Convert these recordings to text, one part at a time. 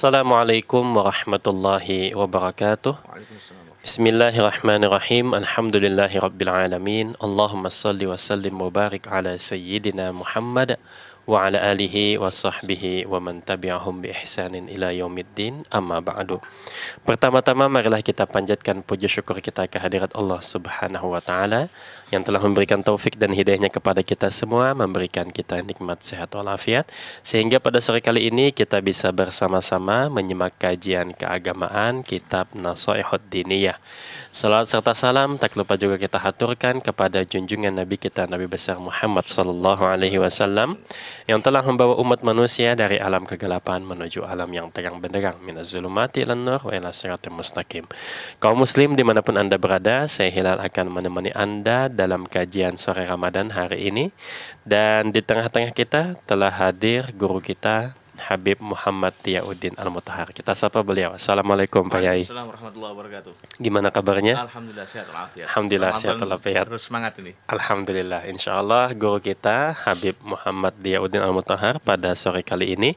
Assalamualaikum warahmatullahi wabarakatuh. Bismillahirrahmanirrahim. Alhamdulillahirabbilalamin. Allahumma salli wa sallim wa ala sayyidina Muhammad wa ala alihi wa sahbihi wa man tabi'ahum bi ihsanin ila yaumiddin amma ba'du pertama-tama marilah kita panjatkan puja syukur kita kehadirat Allah Subhanahu wa taala yang telah memberikan taufik dan hidayahnya kepada kita semua, memberikan kita nikmat sehat walafiat, sehingga pada sore kali ini kita bisa bersama-sama menyimak kajian keagamaan Kitab Nasoihud Diniyah. Salam serta salam tak lupa juga kita haturkan kepada junjungan Nabi kita Nabi besar Muhammad Sallallahu Alaihi Wasallam yang telah membawa umat manusia dari alam kegelapan menuju alam yang terang benderang minazulumati ilan nur wa ila mustaqim. Kaum muslim dimanapun Anda berada, saya Hilal akan menemani Anda dalam kajian sore Ramadan hari ini. Dan di tengah-tengah kita telah hadir guru kita Habib Muhammad Tiauddin Al-Mutahar. Kita sapa beliau. Assalamualaikum Pak Yai. Assalamualaikum warahmatullahi wabarakatuh. Gimana kabarnya? Alhamdulillah sehat walafiat. Alhamdulillah sehat walafiat. Terus semangat ini. Alhamdulillah. Insyaallah guru kita Habib Muhammad Tiauddin Al-Mutahar pada sore kali ini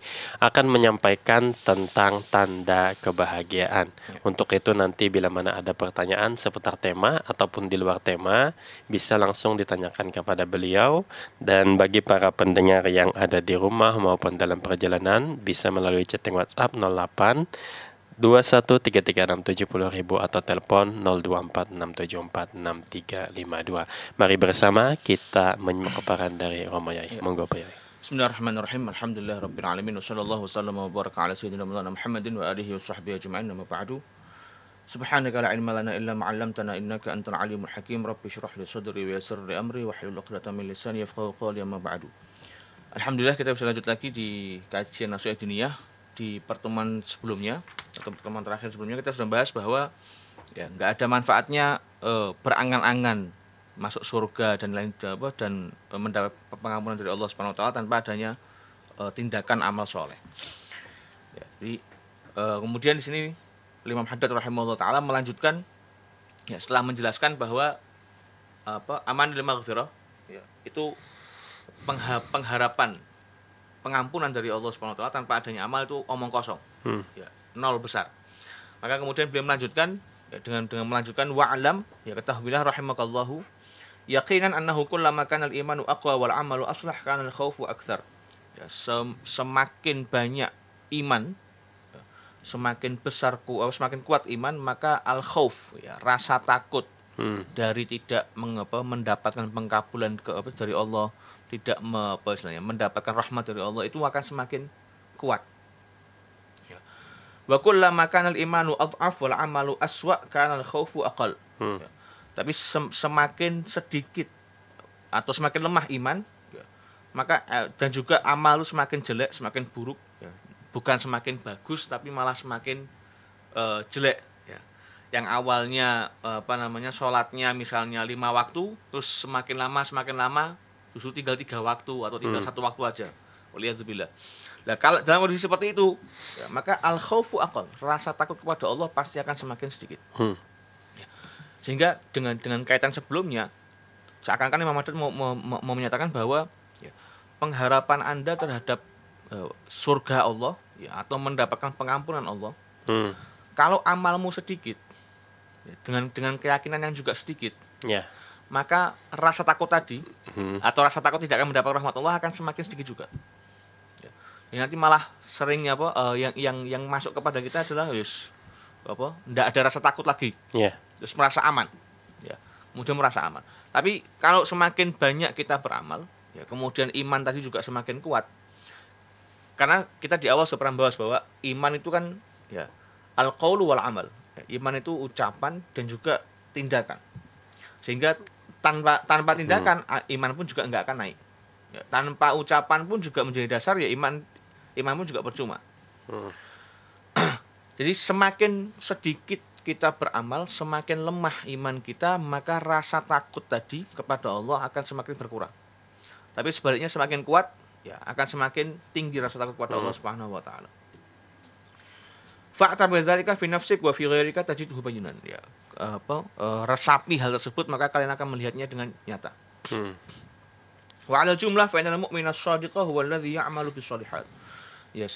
akan menyampaikan tentang tanda kebahagiaan. Ya. Untuk itu nanti bila mana ada pertanyaan seputar tema ataupun di luar tema bisa langsung ditanyakan kepada beliau dan bagi para pendengar yang ada di rumah maupun dalam perjalanan pesanan bisa melalui chatting WhatsApp 08 21336700 atau telepon 0246746352. Mari bersama kita menyimak paparan dari Romo Yai. Ya. Monggo Pak Yai. Bismillahirrahmanirrahim. Alhamdulillah rabbil alamin wasallallahu wasallam wa baraka ala sayyidina Muhammadin wa alihi washabbihi ajma'in. wa ba'du. Subhanaka la ilma lana illa ma 'allamtana innaka antal alimul hakim. Rabbi shrah li sadri wa yassir li amri wa hlul 'uqdatam min lisani yafqahu qawli amma ba'du. Alhamdulillah kita bisa lanjut lagi di kajian nasional Dunia di pertemuan sebelumnya atau pertemuan terakhir sebelumnya kita sudah bahas bahwa ya nggak ada manfaatnya e, berangan-angan masuk surga dan lain apa dan e, mendapat pengampunan dari Allah Subhanahu wa taala tanpa adanya e, tindakan amal soleh. Ya, jadi e, kemudian di sini Imam Haddad rahimahullah taala melanjutkan ya setelah menjelaskan bahwa apa aman lima ya, itu pengha pengharapan pengampunan dari Allah Subhanahu wa taala tanpa adanya amal itu omong kosong. Hmm. Ya, nol besar. Maka kemudian beliau melanjutkan ya, dengan dengan melanjutkan alam ya ketahuilah rahimakallahu yakinan annahu kullama kana al-imanu akwa wal amalu aslah kana al-khaufu akthar. Ya, sem semakin banyak iman ya, semakin besar ku semakin kuat iman maka al khauf ya rasa takut hmm. dari tidak mengapa mendapatkan pengkabulan ke dari Allah tidak me, apa mendapatkan rahmat dari Allah itu akan semakin kuat. Ya. Wa kullama kana al-imanu adhaf wal amalu aswa kana al-khaufu aqal. Hmm. Ya. Tapi sem semakin sedikit atau semakin lemah iman, ya. maka e, dan juga amal lu semakin jelek, semakin buruk, ya. bukan semakin bagus tapi malah semakin uh, jelek ya. yang awalnya e, apa namanya sholatnya misalnya lima waktu terus semakin lama semakin lama justru tinggal tiga waktu atau tinggal hmm. satu waktu aja. oleh bila, Nah, kalau dalam kondisi seperti itu, ya, maka al khawfu akal, rasa takut kepada Allah pasti akan semakin sedikit. Hmm. Ya. Sehingga dengan dengan kaitan sebelumnya, seakan-akan Imam Madad mau, mau, mau, mau menyatakan bahwa ya, pengharapan Anda terhadap uh, surga Allah ya, atau mendapatkan pengampunan Allah, hmm. kalau amalmu sedikit, ya, dengan dengan keyakinan yang juga sedikit, yeah maka rasa takut tadi hmm. atau rasa takut tidak akan mendapat rahmat Allah akan semakin sedikit juga. Ya, nanti malah seringnya apa uh, yang yang yang masuk kepada kita adalah yes apa tidak ada rasa takut lagi. Yeah. Terus merasa aman. Ya. Kemudian merasa aman. Tapi kalau semakin banyak kita beramal, ya kemudian iman tadi juga semakin kuat. Karena kita di awal seperti bahas bahwa iman itu kan ya al-qaulu wal amal. Ya, iman itu ucapan dan juga tindakan. Sehingga tanpa tanpa hmm. tindakan hmm. iman pun juga nggak akan naik ya, tanpa ucapan pun juga menjadi dasar ya iman iman pun juga percuma hmm. jadi semakin sedikit kita beramal semakin lemah iman kita maka rasa takut tadi kepada Allah akan semakin berkurang tapi sebaliknya semakin kuat ya akan semakin tinggi rasa takut kepada hmm. Allah Subhanahu wa taala Fakta berzalika fi nafsik wa fi ghairika tajidhu Ya, apa eh, resapi hal tersebut maka kalian akan melihatnya dengan nyata. Hmm. Wa alal jumlah fa mukmin as shadiqa huwa alladhi ya'malu bis solihat Ya,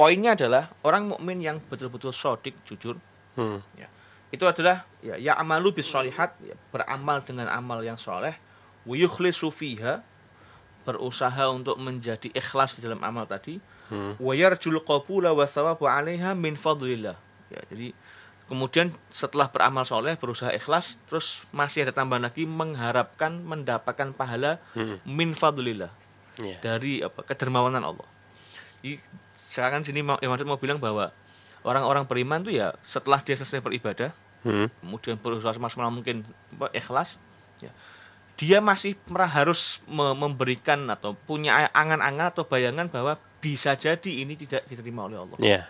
poinnya adalah orang mukmin yang betul-betul sadiq jujur. Hmm. Ya, itu adalah ya ya'malu bis solihat ya, beramal dengan amal yang soleh. Wa yukhlisu fiha berusaha untuk menjadi ikhlas di dalam amal tadi hmm. wa yarjul qabula wa sawabu 'alaiha min fadlillah. Ya, jadi kemudian setelah beramal soleh berusaha ikhlas terus masih ada tambahan lagi mengharapkan mendapatkan pahala hmm. min fadlillah ya. dari apa kedermawanan Allah. Jadi sekarang sini Imam mau bilang bahwa orang-orang beriman tuh ya setelah dia selesai beribadah hmm. kemudian berusaha semaksimal mungkin apa, ikhlas ya, dia masih merah harus memberikan atau punya angan-angan atau bayangan bahwa bisa jadi ini tidak diterima oleh Allah. Iya.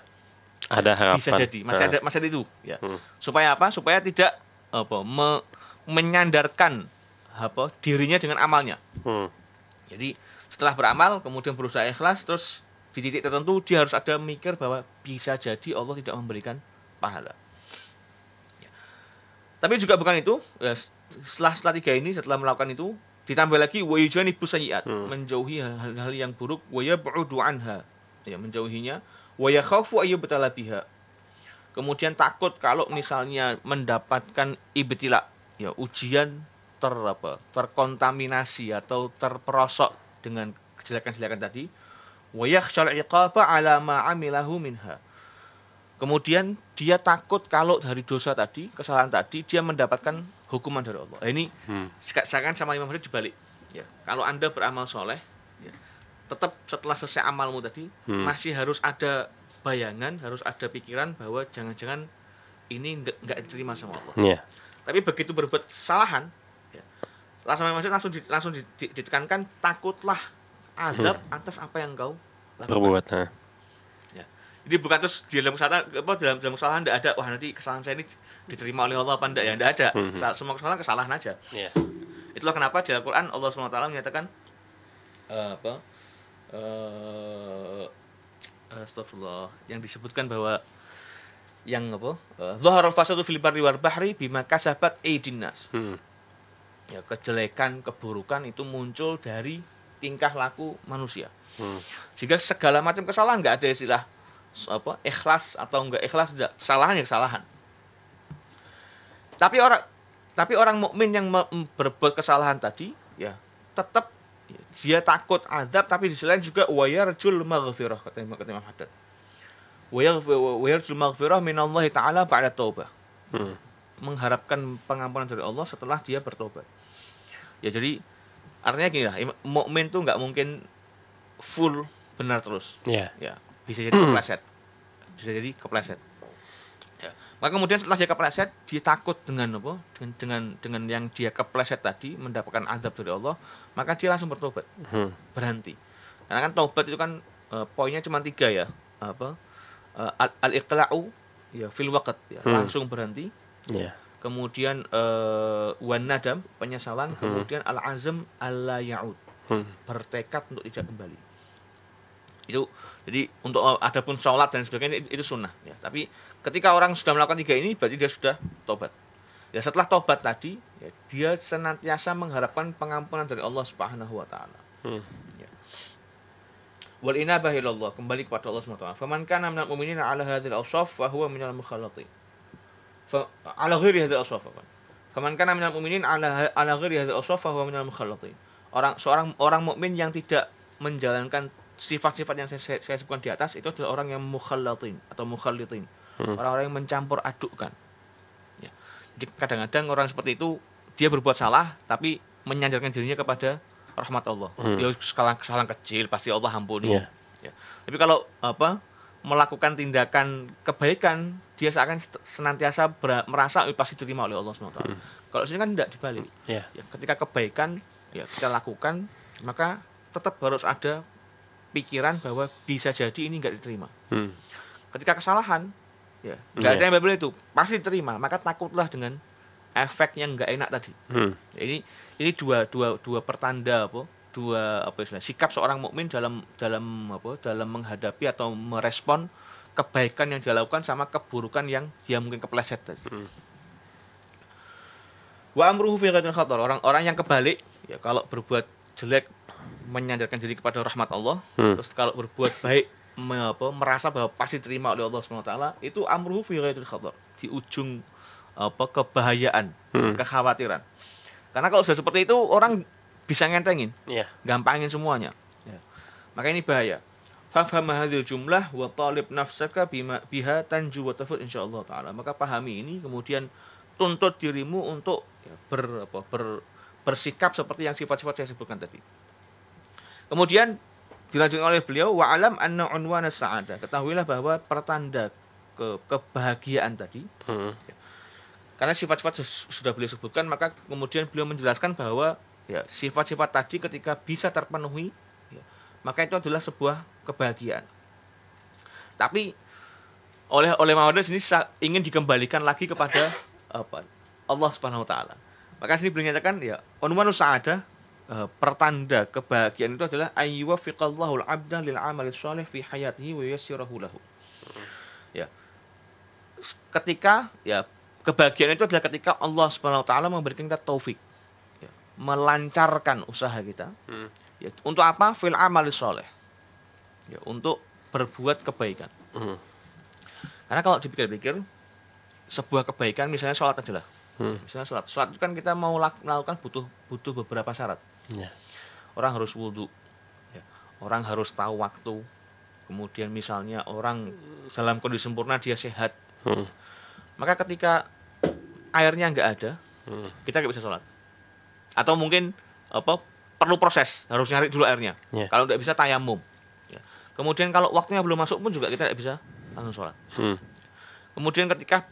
Ada harapan. Bisa jadi, masih ada nah. masih ada itu, ya. Hmm. Supaya apa? Supaya tidak apa me, menyandarkan apa dirinya dengan amalnya. Hmm. Jadi setelah beramal kemudian berusaha ikhlas terus di titik tertentu dia harus ada mikir bahwa bisa jadi Allah tidak memberikan pahala. Ya. Tapi juga bukan itu, ya, setelah setelah tiga ini setelah melakukan itu Ditambah lagi wa yujanibu sayyi'at, hmm. menjauhi hal-hal yang buruk wa yab'udu anha. Ya, menjauhinya wa yakhafu ayyubtala biha. Kemudian takut kalau misalnya mendapatkan ibtila, ya ujian ter apa, terkontaminasi atau terperosok dengan kejelekan-kejelekan tadi. Wa yakhshal iqaba ala ma amilahu minha. Kemudian dia takut kalau dari dosa tadi, kesalahan tadi dia mendapatkan hukuman dari Allah. ini hmm. seakan sama Imam Hanafi dibalik. Ya. Kalau Anda beramal soleh, ya, tetap setelah selesai amalmu tadi hmm. masih harus ada bayangan, harus ada pikiran bahwa jangan-jangan ini nggak diterima sama Allah. Yeah. Tapi begitu berbuat kesalahan, ya, langsung Imam langsung di, langsung di, di, ditekankan takutlah adab hmm. atas apa yang kau Berbuat, ya. Jadi bukan terus di dalam kesalahan, apa dalam dalam kesalahan tidak ada wah nanti kesalahan saya ini diterima oleh Allah apa enggak ya enggak ada mm -hmm. semua kesalahan kesalahan aja yeah. itulah kenapa di Al-Quran Allah swt menyatakan uh, apa uh, astagfirullah yang disebutkan bahwa yang apa zaharul uh, fasadu fil barri wal bahri bima kasabat aidinas hmm. ya kejelekan keburukan itu muncul dari tingkah laku manusia hmm. sehingga segala macam kesalahan nggak ada istilah apa ikhlas atau enggak ikhlas tidak kesalahan ya kesalahan tapi orang tapi orang mukmin yang mm, berbuat kesalahan tadi ya tetap ya, dia takut azab tapi di selain juga wayarjul maghfirah kata Imam kata Imam Haddad. Wayarjul maghfirah minallah taala ba'da taubah. Hmm. Mengharapkan pengampunan dari Allah setelah dia bertobat. Ya jadi artinya gini lah, mukmin tuh nggak mungkin full benar terus. Yeah. Ya, bisa jadi kepleset. Bisa jadi kepleset. Maka kemudian setelah dia kepleset, dia takut dengan apa? Dengan dengan, dengan yang dia kepleset tadi mendapatkan azab dari Allah, maka dia langsung bertobat, hmm. berhenti. Karena kan tobat itu kan uh, poinnya cuma tiga ya, apa? Uh, al iqla'u ya fil waqt ya, hmm. langsung berhenti. Yeah. Kemudian uh, wan nadam penyesalan, hmm. kemudian al azam alla yaud. Hmm. Bertekad untuk tidak kembali itu jadi untuk eh, adapun sholat dan sebagainya itu, sunnah ya. tapi ketika orang sudah melakukan tiga ini berarti dia sudah tobat ya setelah tobat tadi ya, dia senantiasa mengharapkan pengampunan dari Allah Subhanahu Wa Taala hmm. ya. wal inabah ilallah kembali kepada Allah Subhanahu Wa Taala faman kana minal mu'minina ala hadi awsaf wa huwa minal al-mukhalati ala hadi al awsaf faman kana minal mu'minin ala ala hadi al awsaf fa huwa minal mukhalati orang seorang orang mukmin yang tidak menjalankan sifat-sifat yang saya, saya, saya sebutkan di atas itu adalah orang yang mukhallatin atau mukhallitin hmm. orang-orang yang mencampur adukkan ya. jadi kadang-kadang orang seperti itu dia berbuat salah tapi menyandarkan dirinya kepada rahmat Allah hmm. dia kesalahan, kesalahan kecil pasti Allah ampuni yeah. ya. tapi kalau apa melakukan tindakan kebaikan dia seakan senantiasa ber- merasa oh, pasti diterima oleh Allah SWT. Hmm. Kalau sini kan tidak dibalik. Yeah. Ya, ketika kebaikan ya kita lakukan maka tetap harus ada pikiran bahwa bisa jadi ini nggak diterima. Hmm. Ketika kesalahan, ya nggak yeah. ada yang berbeda itu pasti diterima. Maka takutlah dengan efek yang nggak enak tadi. Hmm. Ini ini dua dua dua pertanda apa? Dua apa istilah, Sikap seorang mukmin dalam dalam apa? Dalam menghadapi atau merespon kebaikan yang dia lakukan sama keburukan yang dia mungkin kepleset tadi. Hmm. Wa amruhu fi ghadin Orang-orang yang kebalik, ya kalau berbuat jelek menyandarkan diri kepada rahmat Allah hmm. terus kalau berbuat baik me, apa, merasa bahwa pasti terima oleh Allah Subhanahu wa taala itu amruhu fi khatar di ujung apa kebahayaan hmm. kekhawatiran karena kalau sudah seperti itu orang bisa ngentengin yeah. gampangin semuanya yeah. maka ini bahaya Faham hadil jumlah wa talib nafsaka bima, biha tanju wa tafut insyaallah taala maka pahami ini kemudian tuntut dirimu untuk ya, ber, apa, ber, bersikap seperti yang sifat-sifat saya sebutkan tadi Kemudian dilanjutkan oleh beliau wa alam anna unwana sa'ada. Ketahuilah bahwa pertanda ke kebahagiaan tadi. Hmm. Ya, karena sifat-sifat sudah beliau sebutkan, maka kemudian beliau menjelaskan bahwa ya sifat-sifat tadi ketika bisa terpenuhi, ya, maka itu adalah sebuah kebahagiaan. Tapi oleh oleh Muhammad sini ingin dikembalikan lagi kepada apa Allah Subhanahu wa taala. Maka sini beliau nyatakan ya unwanu sa'ada Eh, pertanda kebahagiaan itu adalah ayyuwaffiqallahu al-'abda lil 'amali sholih fi hayatihi wa yassirahu lahu. Ya. Ketika ya kebahagiaan itu adalah ketika Allah Subhanahu wa taala memberikan kita taufik. Ya, melancarkan usaha kita. Hmm. Ya, untuk apa? Fil 'amali sholih. Ya, untuk berbuat kebaikan. Hmm. Karena kalau dipikir-pikir sebuah kebaikan misalnya sholat aja lah. Hmm. Misalnya sholat, sholat itu kan kita mau lakukan butuh butuh beberapa syarat. Ya. Orang harus wudhu. Ya. Orang harus tahu waktu. Kemudian misalnya orang dalam kondisi sempurna dia sehat. Hmm. Maka ketika airnya nggak ada, hmm. kita nggak bisa sholat. Atau mungkin apa perlu proses harus nyari dulu airnya. ya. Kalau nggak bisa tayamum. Ya. Kemudian kalau waktunya belum masuk pun juga kita nggak bisa langsung sholat. Hmm. Kemudian ketika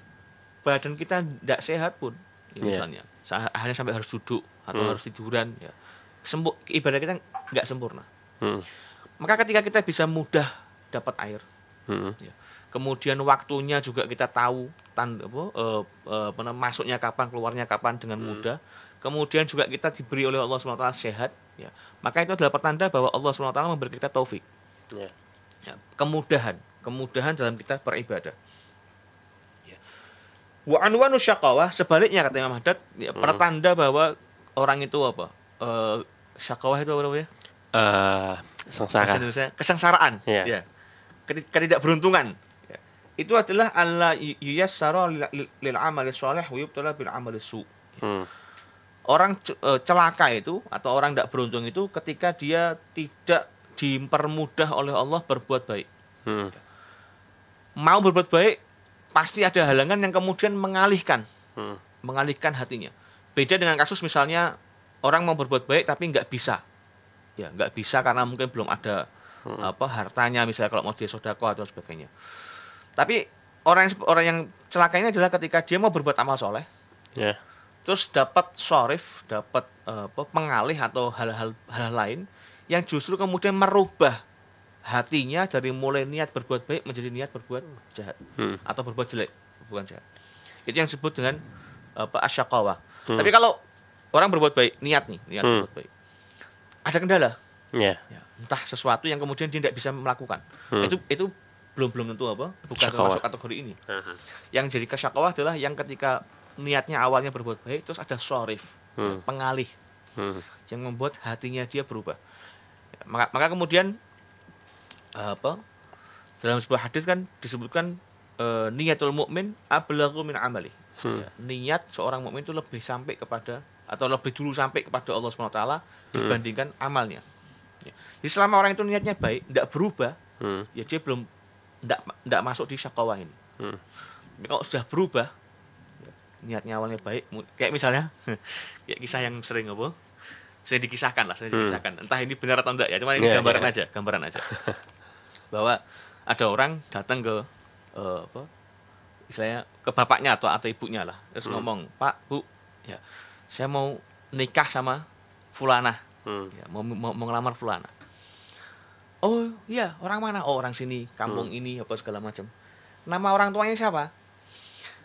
badan kita tidak sehat pun, ya, ya. misalnya yeah. hanya sampai harus duduk atau hmm. harus tiduran, ya sembuh ibadah kita nggak sempurna. Hmm. Maka ketika kita bisa mudah dapat air, hmm. ya. kemudian waktunya juga kita tahu tanda apa, eh, eh, apa masuknya kapan, keluarnya kapan dengan hmm. mudah. Kemudian juga kita diberi oleh Allah swt sehat, ya. maka itu adalah pertanda bahwa Allah swt memberi kita taufik, yeah. ya. kemudahan, kemudahan dalam kita beribadah. Ya. Wa anwanu syaqawah sebaliknya kata Imam Haddad ya, hmm. pertanda bahwa orang itu apa? e, syakawah itu apa namanya? Uh, sengsara. Kesengsaraan. Yeah. Ya. Iya. ketidakberuntungan Yeah. Itu adalah Allah yuyassara lil amali soleh wa yubtala bil amali su. Hmm. Orang eh, celaka itu atau orang tidak beruntung itu ketika dia tidak dipermudah oleh Allah berbuat baik. Hmm. Mau berbuat baik pasti ada halangan yang kemudian mengalihkan, hmm. mengalihkan hatinya. Beda dengan kasus misalnya orang mau berbuat baik tapi nggak bisa ya nggak bisa karena mungkin belum ada hmm. apa hartanya misalnya kalau mau dia sodako atau sebagainya tapi orang yang, orang yang celakanya adalah ketika dia mau berbuat amal soleh yeah. terus dapat sorif dapat uh, pengalih atau hal-hal hal lain yang justru kemudian merubah hatinya dari mulai niat berbuat baik menjadi niat berbuat jahat hmm. atau berbuat jelek bukan jahat itu yang disebut dengan apa asyakawa hmm. tapi kalau orang berbuat baik niat nih niat hmm. berbuat baik ada kendala yeah. ya, entah sesuatu yang kemudian dia tidak bisa melakukan hmm. itu itu belum belum tentu apa bukan termasuk kategori ini uh-huh. yang jadi kesyakawah adalah yang ketika niatnya awalnya berbuat baik terus ada sorif hmm. pengalih hmm. yang membuat hatinya dia berubah ya, maka, maka kemudian eh, apa dalam sebuah hadis kan disebutkan uh, niatul mukmin ablaqumin min amali hmm. ya, niat seorang mukmin itu lebih sampai kepada atau lebih dulu sampai kepada Allah SWT hmm. dibandingkan hmm. amalnya. Ya. Jadi selama orang itu niatnya baik, tidak berubah, hmm. ya dia belum tidak masuk di syakawah ini. Hmm. Tapi kalau sudah berubah, niatnya awalnya baik, kayak misalnya kayak kisah yang sering ngobrol Sering dikisahkan lah, sering hmm. dikisahkan. Entah ini benar atau tidak ya, cuma ini yeah, gambaran yeah. aja, gambaran aja. Bahwa ada orang datang ke uh, apa? Istilahnya ke bapaknya atau atau ibunya lah, terus hmm. ngomong, "Pak, Bu, ya saya mau nikah sama fulana hmm. ya, mau, mau, mau ngelamar fulana oh iya orang mana oh orang sini kampung hmm. ini apa segala macam nama orang tuanya siapa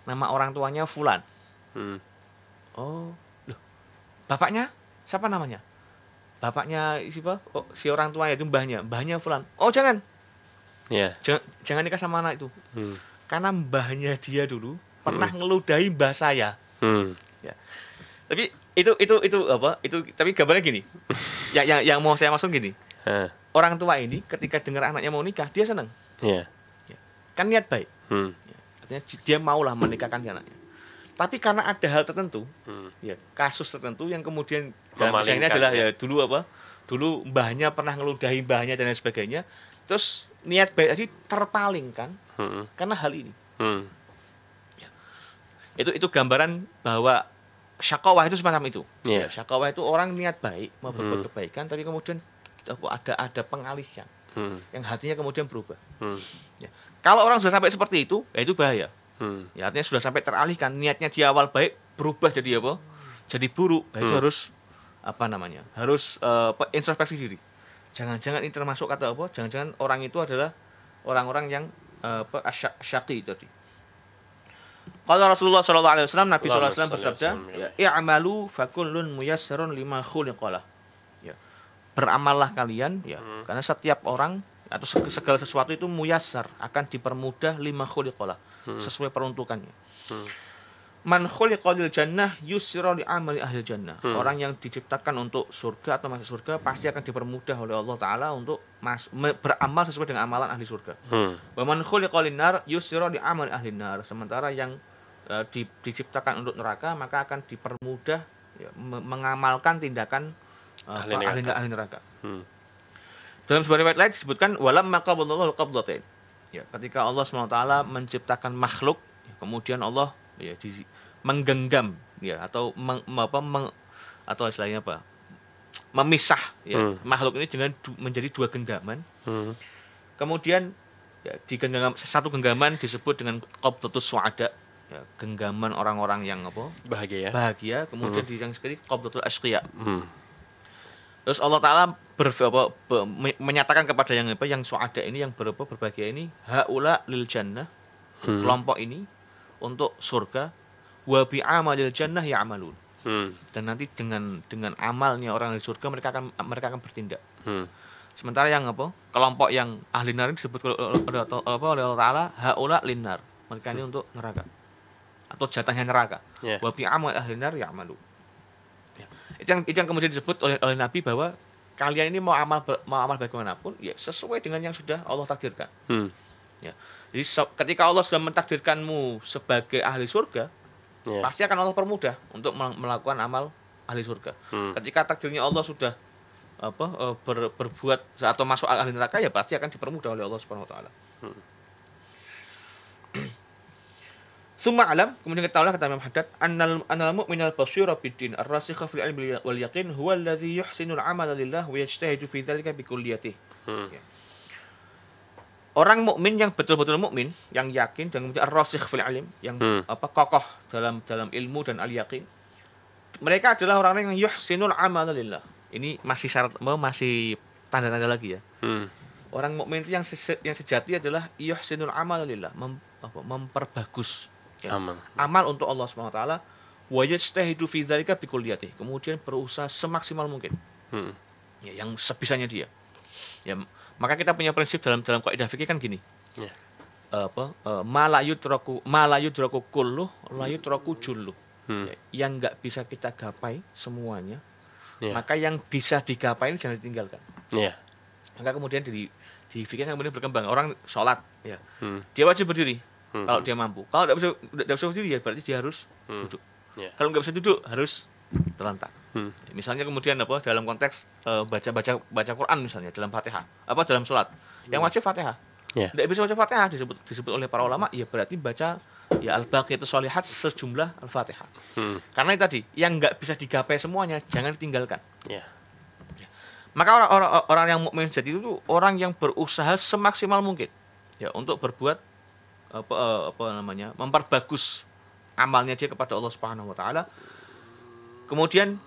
nama orang tuanya fulan hmm. oh loh bapaknya siapa namanya bapaknya siapa oh, si orang tuanya itu mbahnya mbahnya fulan oh jangan yeah. jangan, jangan nikah sama anak itu hmm. karena mbahnya dia dulu hmm. pernah hmm. ngeludahi mbah saya hmm. ya tapi itu itu itu apa itu tapi gambarnya gini yang yang yang mau saya maksud gini huh. orang tua ini ketika dengar anaknya mau nikah dia senang yeah. Ya. kan niat baik hmm. Ya. artinya dia maulah menikahkan anaknya tapi karena ada hal tertentu hmm. ya kasus tertentu yang kemudian dalam ini adalah ya. ya. dulu apa dulu mbahnya pernah ngeludahi mbahnya dan lain sebagainya terus niat baik tadi terpalingkan hmm. karena hal ini hmm. ya. itu itu gambaran bahwa syakawah itu semacam itu. Yeah. Ya, syakawah itu orang niat baik mau hmm. berbuat hmm. kebaikan tapi kemudian ada ada pengalihan hmm. yang hatinya kemudian berubah. Hmm. Ya. Kalau orang sudah sampai seperti itu, ya itu bahaya. Hmm. Ya artinya sudah sampai teralihkan niatnya di awal baik berubah jadi apa? Jadi buruk. Ya, itu hmm. harus apa namanya? Harus uh, introspeksi diri. Jangan-jangan ini termasuk kata apa? Jangan-jangan orang itu adalah orang-orang yang uh, apa syaki tadi kalau Rasulullah SAW, Nabi SAW bersabda, ya amalu fakulun muyassarun lima khuliqalah. Ya. Beramallah kalian, ya. Hmm. Karena setiap orang atau segala sesuatu itu muyasar akan dipermudah lima khuliqalah hmm. sesuai peruntukannya. Hmm man khuliqal jannah yusra li amali ahli jannah. Hmm. Orang yang diciptakan untuk surga atau masuk surga pasti akan dipermudah oleh Allah taala untuk mas, me, beramal sesuai dengan amalan ahli surga. Hmm. Wa man khuliqal nar yusra li amali ahli nar. Sementara yang uh, di, diciptakan untuk neraka maka akan dipermudah ya, me, mengamalkan tindakan uh, ahli, ahli, ahli neraka. Hmm. Dalam sebuah riwayat lain disebutkan walam maqabullahu qabdatain. Ya, ketika Allah SWT menciptakan makhluk, kemudian Allah ya di, menggenggam ya atau meng, apa meng, atau istilahnya apa memisah ya hmm. makhluk ini dengan du, menjadi dua genggaman hmm. kemudian ya, di genggaman satu genggaman disebut dengan qabdatus suada ya, genggaman orang-orang yang apa bahagia ya. bahagia kemudian hmm. di yang sekali qabdatul asqiya hmm. terus Allah taala ber, apa, ber, menyatakan kepada yang apa yang suada ini yang berapa berbahagia ini haula lil jannah hmm. kelompok ini untuk surga wabi amal amalil jannah amalun Hmm. Dan nanti dengan dengan amalnya orang di surga mereka akan mereka akan bertindak. Hmm. Sementara yang apa? Kelompok yang ahli nar disebut oleh apa oleh Allah Taala haula linar. Mereka ini hmm. untuk neraka atau jatahnya neraka. Yeah. wabi amal ahli ya ya'malun. Ya. Itu yang itu yang kemudian disebut oleh, oleh Nabi bahwa kalian ini mau amal mau amal bagaimanapun ya sesuai dengan yang sudah Allah takdirkan. Hmm. Ya jadi ketika Allah sudah mentakdirkanmu sebagai ahli surga, yeah. pasti akan Allah permudah untuk melakukan amal ahli surga. Hmm. Ketika takdirnya Allah sudah apa e, ber, berbuat atau masuk ahli neraka ya pasti akan dipermudah oleh Allah Subhanahu wa taala. Hmm. Summa alam kemudian ketahuilah kata Imam Haddad annal annal al basira bidin ar rasikh fil ilmi wal yaqin huwa allazi yuhsinul amala lillah wa yajtahidu fi dzalika bi kulliyatihi. Hmm. Ya orang mukmin yang betul-betul mukmin, yang yakin dan kemudian rosih fil alim, yang hmm. apa kokoh dalam dalam ilmu dan al yakin. Mereka adalah orang-orang yang yuhsinul amalillah. Ini masih syarat masih tanda-tanda lagi ya. Hmm. Orang mukmin yang se yang sejati adalah yuhsinul amalillah, mem, memperbagus ya. amal. amal untuk Allah swt wa taala fi dzalika Kemudian berusaha semaksimal mungkin. Hmm. Ya, yang sebisanya dia. Ya, maka kita punya prinsip dalam dalam kaidah fikih kan gini. Yeah. Iya. Apa? Uh, eh, malayu troku malayu troku kulluh, layu troku juluh. Hmm. Ya, yang nggak bisa kita gapai semuanya, yeah. maka yang bisa digapai ini jangan ditinggalkan. Yeah. Maka kemudian di di fikih kan kemudian berkembang. Orang sholat, ya. Hmm. dia wajib berdiri hmm. kalau dia mampu. Kalau tidak bisa tidak bisa berdiri ya berarti dia harus hmm. duduk. Yeah. Kalau nggak bisa duduk harus terlantar hmm. misalnya kemudian apa dalam konteks uh, eh, baca baca baca Quran misalnya dalam fatihah apa dalam sholat hmm. yang wajib fatihah yeah. tidak bisa baca fatihah disebut disebut oleh para ulama ya berarti baca ya al itu sholihat sejumlah al fatihah hmm. karena tadi yang nggak bisa digapai semuanya jangan ditinggalkan yeah. Ya. maka orang-orang orang yang mukmin jadi itu orang yang berusaha semaksimal mungkin ya untuk berbuat apa, eh, apa namanya memperbagus amalnya dia kepada Allah Subhanahu wa taala. Kemudian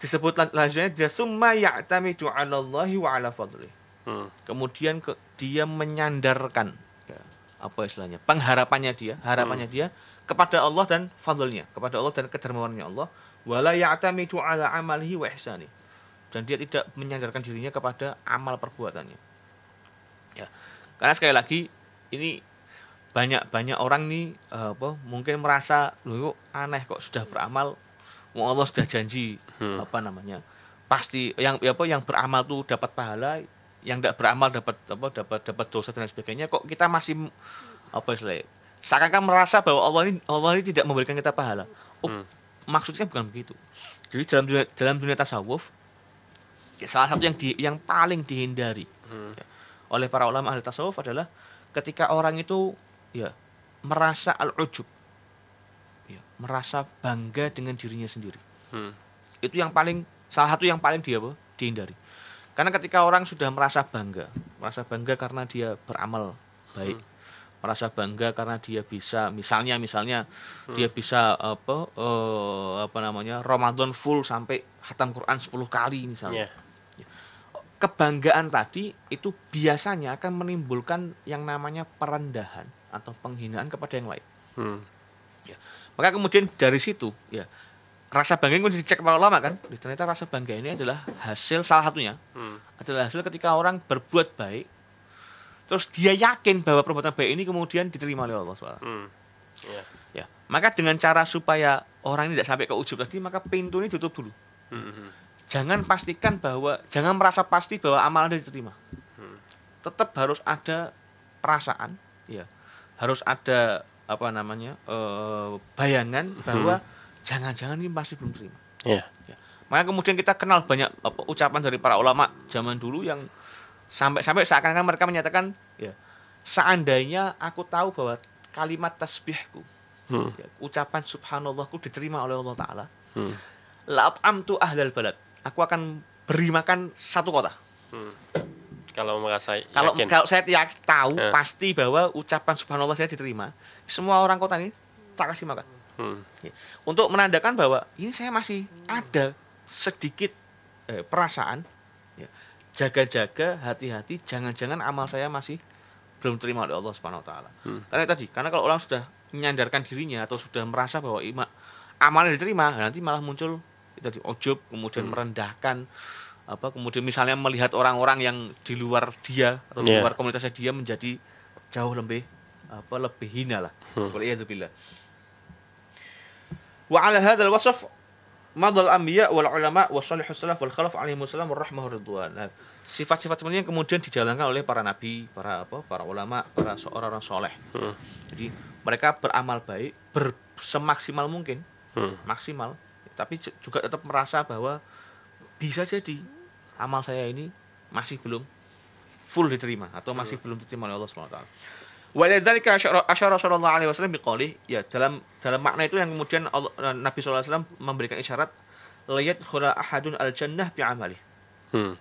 disebut lanjutnya dia summa ya'tamidu 'ala Allahi wa 'ala fadli. Hmm. Kemudian ke, dia menyandarkan ya, apa istilahnya? Pengharapannya dia, harapannya hmm. dia kepada Allah dan fadlnya, kepada Allah dan kedermawannya Allah. Wala ya'tamidu 'ala amalihi wa ihsani. Dan dia tidak menyandarkan dirinya kepada amal perbuatannya. Ya. Karena sekali lagi ini banyak-banyak orang nih eh, apa mungkin merasa lu aneh kok sudah beramal Mau Allah sudah janji hmm. apa namanya? Pasti yang ya apa yang beramal tuh dapat pahala, yang tidak beramal dapat apa dapat dapat dosa dan sebagainya. Kok kita masih apa istilahnya? seakan kan merasa bahwa Allah ini Allah ini tidak memberikan kita pahala. Oh, hmm. maksudnya bukan begitu. Jadi dalam dunia, dalam dunia tasawuf ya, salah satu yang di, yang paling dihindari hmm. ya, oleh para ulama ahli tasawuf adalah ketika orang itu ya merasa al-ujub merasa bangga dengan dirinya sendiri. Hmm. Itu yang paling salah satu yang paling dia apa? dihindari. Karena ketika orang sudah merasa bangga, merasa bangga karena dia beramal baik, hmm. merasa bangga karena dia bisa misalnya misalnya hmm. dia bisa apa uh, apa namanya? Ramadan full sampai hatam Quran 10 kali misalnya. Yeah. Ya. Kebanggaan tadi itu biasanya akan menimbulkan yang namanya perendahan atau penghinaan kepada yang lain. Hmm. Ya. Maka kemudian dari situ ya rasa bangga ini dicek para ulama kan. Ternyata rasa bangga ini adalah hasil salah satunya hmm. adalah hasil ketika orang berbuat baik terus dia yakin bahwa perbuatan baik ini kemudian diterima oleh Allah SWT. Hmm. Yeah. Ya. Maka dengan cara supaya orang ini tidak sampai ke ujub tadi, maka pintu ini tutup dulu. Hmm. Jangan pastikan bahwa, jangan merasa pasti bahwa amalan Anda diterima. Hmm. Tetap harus ada perasaan, ya. harus ada apa namanya uh, bayangan hmm. bahwa jangan-jangan hmm. ini masih belum terima. Yeah. Ya. Maka kemudian kita kenal banyak apa, ucapan dari para ulama zaman dulu yang sampai-sampai seakan-akan mereka menyatakan ya seandainya aku tahu bahwa kalimat tasbihku hmm. ya, ucapan subhanallahku diterima oleh Allah Taala. Hmm. La'at amtu ahlal balad. Aku akan beri makan satu kota. Kalau merasa yakin. Kalau kalau saya tiap tahu hmm. pasti bahwa ucapan subhanallah saya diterima, semua orang kota ini tak kasih makan. Hmm. Iya. Untuk menandakan bahwa ini saya masih ada sedikit eh, perasaan ya. jaga-jaga, hati-hati, jangan-jangan amal saya masih belum terima oleh Allah Subhanahu wa taala. Hmm. Karena tadi, karena kalau orang sudah menyandarkan dirinya atau sudah merasa bahwa ima, amalnya diterima, nanti malah muncul tadi ojub, kemudian hmm. merendahkan apa kemudian misalnya melihat orang-orang yang di luar dia atau di yeah. luar komunitasnya dia menjadi jauh lebih apa lebih hina lah. Hmm. Waliyadzubillah. Wa ala hadzal wasf madal anbiya wal ulama salihus salaf wal khalaf alaihi wasallam rahmah ridwan. Nah, sifat-sifat sebenarnya kemudian dijalankan oleh para nabi, para apa, para ulama, para seorang orang soleh. Hmm. Jadi mereka beramal baik ber, semaksimal mungkin, hmm. maksimal, tapi juga tetap merasa bahwa bisa jadi amal saya ini masih belum full diterima atau masih belum diterima oleh Allah Subhanahu wa taala. Waladzalika asyara sallallahu alaihi wasallam biqauli ya dalam dalam makna itu yang kemudian Allah, eh, Nabi sallallahu alaihi wasallam memberikan isyarat layat khura ahadun al jannah bi amali. Hmm.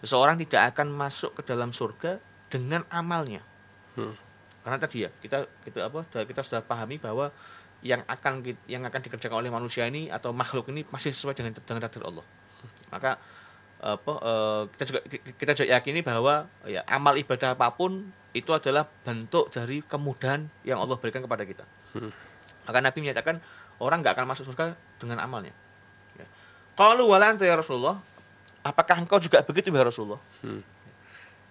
Seseorang tidak akan masuk ke dalam surga dengan amalnya. Hmm. Karena tadi ya kita kita apa kita sudah pahami bahwa yang akan yang akan dikerjakan oleh manusia ini atau makhluk ini masih sesuai dengan dengan takdir Allah. Maka apa uh, kita juga kita juga yakini bahwa ya amal ibadah apapun itu adalah bentuk dari kemudahan yang Allah berikan kepada kita. Hmm. Maka Nabi menyatakan orang nggak akan masuk surga dengan amalnya. Ya. Kalau walan ya Rasulullah, apakah engkau juga begitu ya Rasulullah? Hmm.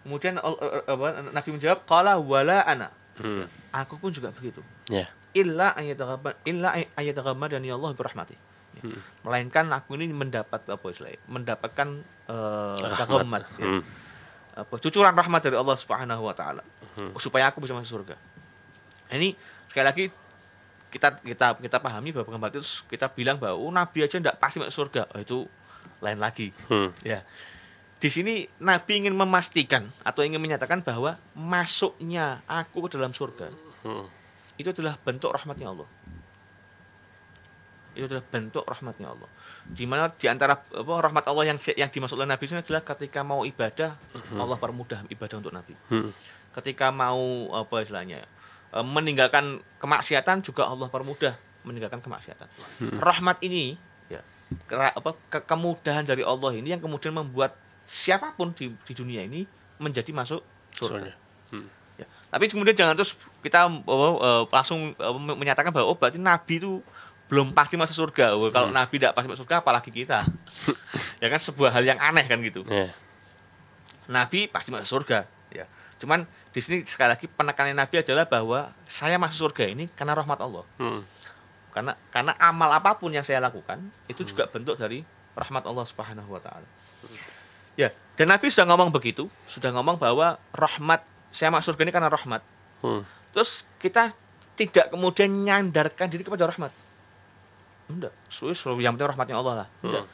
Kemudian eh, eh, Nabi menjawab, kalau wala ana." Hmm. Ya, aku pun juga begitu. Yeah. Illa ayyataghamma illa ayyataghamma dan ya Allah berahmati. Melainkan aku ini mendapat apa istilahnya? Mendapatkan uh, rahmat, rahmat ya. hmm. cucuran rahmat dari Allah Subhanahu wa taala hmm. Oh, supaya aku bisa masuk surga. ini sekali lagi kita kita kita pahami bahwa pengembara itu kita bilang bahwa oh, nabi aja tidak pasti masuk surga. Oh, itu lain lagi. Hmm. Ya. Di sini nabi ingin memastikan atau ingin menyatakan bahwa masuknya aku ke dalam surga. Hmm. Itu adalah bentuk rahmatnya Allah itu adalah bentuk rahmatnya Allah. Di mana di antara apa, rahmat Allah yang yang dimaksud oleh Nabi itu adalah ketika mau ibadah hmm Allah permudah ibadah untuk Nabi. hmm Ketika mau apa istilahnya e, meninggalkan kemaksiatan juga Allah permudah meninggalkan kemaksiatan. hmm Rahmat ini ya ke, apa ke, kemudahan dari Allah ini yang kemudian membuat siapapun di, di dunia ini menjadi masuk surga. hmm Ya. Tapi kemudian jangan terus kita uh, uh, langsung uh, menyatakan bahwa oh berarti nabi itu belum pasti masuk surga. Wah, kalau hmm. nabi tidak pasti masuk surga apalagi kita. ya kan sebuah hal yang aneh kan gitu. Yeah. Nabi pasti masuk surga, ya. Cuman di sini sekali lagi penekanan nabi adalah bahwa saya masuk surga ini karena rahmat Allah. Hmm. Karena karena amal apapun yang saya lakukan itu hmm. juga bentuk dari rahmat Allah Subhanahu wa taala. Ya, dan Nabi sudah ngomong begitu, sudah ngomong bahwa rahmat saya masuk surga ini karena rahmat. Hmm. Terus kita tidak kemudian nyandarkan diri kepada rahmat. Enggak. yang penting rahmatnya Allah lah. Hmm.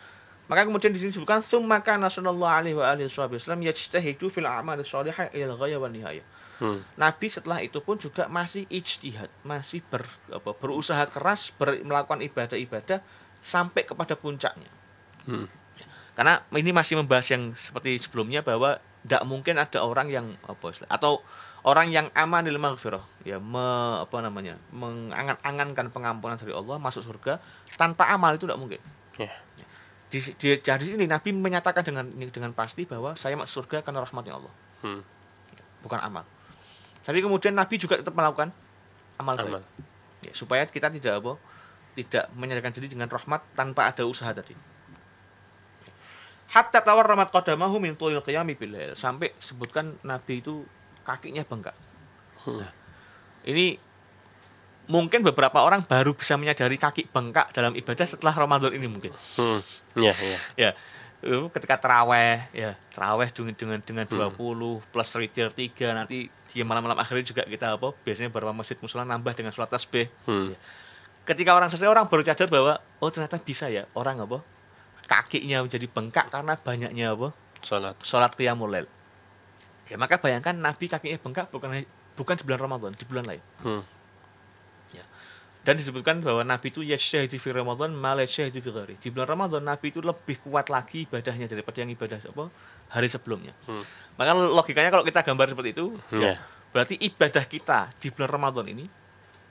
Maka kemudian di sini disebutkan summa kana sallallahu alaihi wa alihi wasallam yajtahidu fil a'mali shalihah ila ghaya wal nihaya. Hmm. Nabi setelah itu pun juga masih ijtihad, masih ber, apa, berusaha keras ber, melakukan ibadah-ibadah sampai kepada puncaknya. Hmm. Karena ini masih membahas yang seperti sebelumnya bahwa tidak mungkin ada orang yang apa atau orang yang aman di maghfirah ya me, apa namanya mengangan-angankan pengampunan dari Allah masuk surga tanpa amal itu tidak mungkin yeah. di, di jadi ini Nabi menyatakan dengan dengan pasti bahwa saya masuk surga karena rahmatnya Allah hmm. Ya, bukan amal tapi kemudian Nabi juga tetap melakukan amal, amal. Baik. Ya, supaya kita tidak apa tidak menyadarkan diri dengan rahmat tanpa ada usaha tadi hatta tawar rahmat qadamahu min tulil qiyami bilail sampai sebutkan Nabi itu kakinya bengkak. Hmm. Nah, ini mungkin beberapa orang baru bisa menyadari kaki bengkak dalam ibadah setelah Ramadan ini mungkin. Hmm. Iya, iya. Ya, ya. ketika teraweh ya, teraweh dengan dengan dengan hmm. plus retir 3 nanti di malam-malam akhirnya juga kita apa biasanya beberapa masjid musola nambah dengan sholat tasbih. Hmm. Ya. Ketika orang selesai orang baru sadar bahwa oh ternyata bisa ya orang apa kakinya menjadi bengkak karena banyaknya apa? Sholat. Sholat qiyamul lail. Ya maka bayangkan Nabi kakinya bengkak bukan bukan di bulan Ramadan, di bulan lain. Hmm. Ya. Dan disebutkan bahwa Nabi itu yasyahidu fi Ramadan ma yasyahidu fi ghari. Di bulan Ramadan Nabi itu lebih kuat lagi ibadahnya daripada yang ibadah apa hari sebelumnya. Hmm. Maka logikanya kalau kita gambar seperti itu, hmm. ya, berarti ibadah kita di bulan Ramadan ini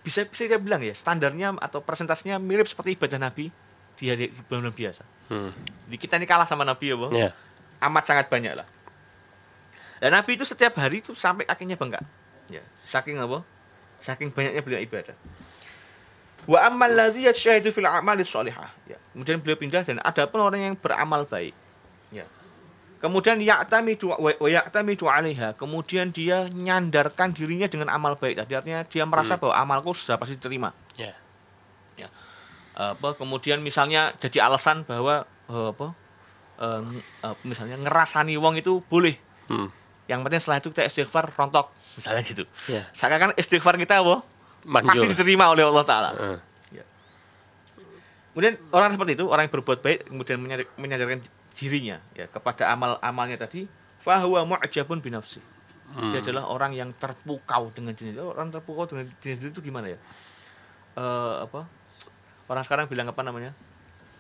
bisa bisa kita bilang ya standarnya atau persentasenya mirip seperti ibadah Nabi di hari bulan biasa. Hmm. Jadi kita ini kalah sama Nabi ya, Bang. Yeah. Amat sangat banyak lah. Nah, Nabi itu setiap hari itu sampai kakinya bengkak. Ya, saking apa? Saking banyaknya beliau ibadah. Wa ammal ladzi yasyhadu fil a'mali sholihah. Ya. Kemudian beliau pindah dan ada pun orang yang beramal baik. Ya. Kemudian dua, wa dua 'alaiha. Kemudian dia nyandarkan dirinya dengan amal baik tadi. Artinya dia merasa hmm. bahwa amalku sudah pasti diterima. Ya. Ya. Apa kemudian misalnya jadi alasan bahwa eh, apa? Uh, misalnya ngerasani wong itu boleh. Hmm yang penting setelah itu kita istighfar rontok misalnya gitu yeah. Iya. kan istighfar kita apa Manjur. diterima oleh Allah Taala uh. kemudian orang seperti itu orang yang berbuat baik kemudian menyadarkan dirinya ya kepada amal-amalnya tadi fahuwa mu'jabun binafsi hmm. dia adalah orang yang terpukau dengan jenis orang terpukau dengan jenis itu gimana ya uh, apa orang sekarang bilang apa namanya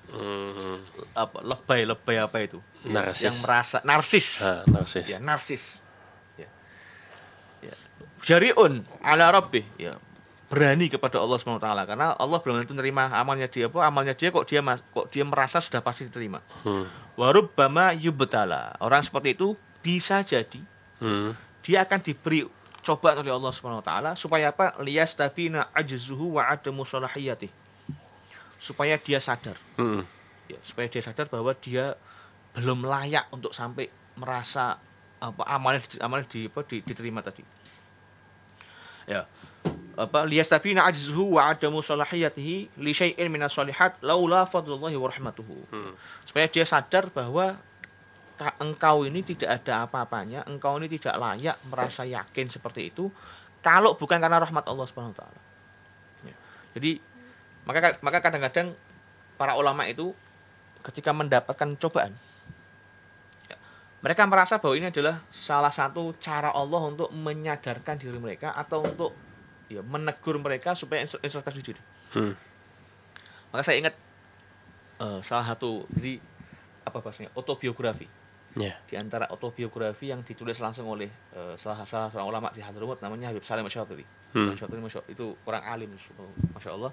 Hmm. Apa lebay-lebay apa itu? Narsis. Yang merasa narsis. Ha, narsis. Ya, narsis. Ya. Ya. Jariun ala rabbi Ya. Berani kepada Allah SWT karena Allah belum tentu terima amalnya dia apa amalnya dia kok dia kok dia merasa sudah pasti diterima. Hmm. bama yubtala. Orang seperti itu bisa jadi hmm. dia akan diberi cobaan oleh Allah Subhanahu wa taala supaya apa? Liyastabina ajzuhu wa adamu salahiyatihi supaya dia sadar hmm. ya, supaya dia sadar bahwa dia belum layak untuk sampai merasa apa amalnya amalnya di, apa, di, diterima tadi ya apa tapi najizhu wa adamu salahiyatihi li shayin mina salihat laula fadlullahi warahmatuhu mm. Supaya dia sadar bahwa engkau ini tidak ada apa-apanya, engkau ini tidak layak merasa yakin seperti itu kalau bukan karena rahmat Allah Subhanahu wa taala. Ya, jadi maka maka kadang-kadang para ulama itu ketika mendapatkan cobaan ya, mereka merasa bahwa ini adalah salah satu cara Allah untuk menyadarkan diri mereka atau untuk ya menegur mereka supaya introspeksi diri. Hmm. Maka saya ingat uh, salah satu di apa bahasanya autobiografi. Yeah. Di antara autobiografi yang ditulis langsung oleh uh, salah salah seorang ulama di Hadramut namanya Habib Salim Masyarakat. Hmm. Masyarakat itu orang alim, masya Allah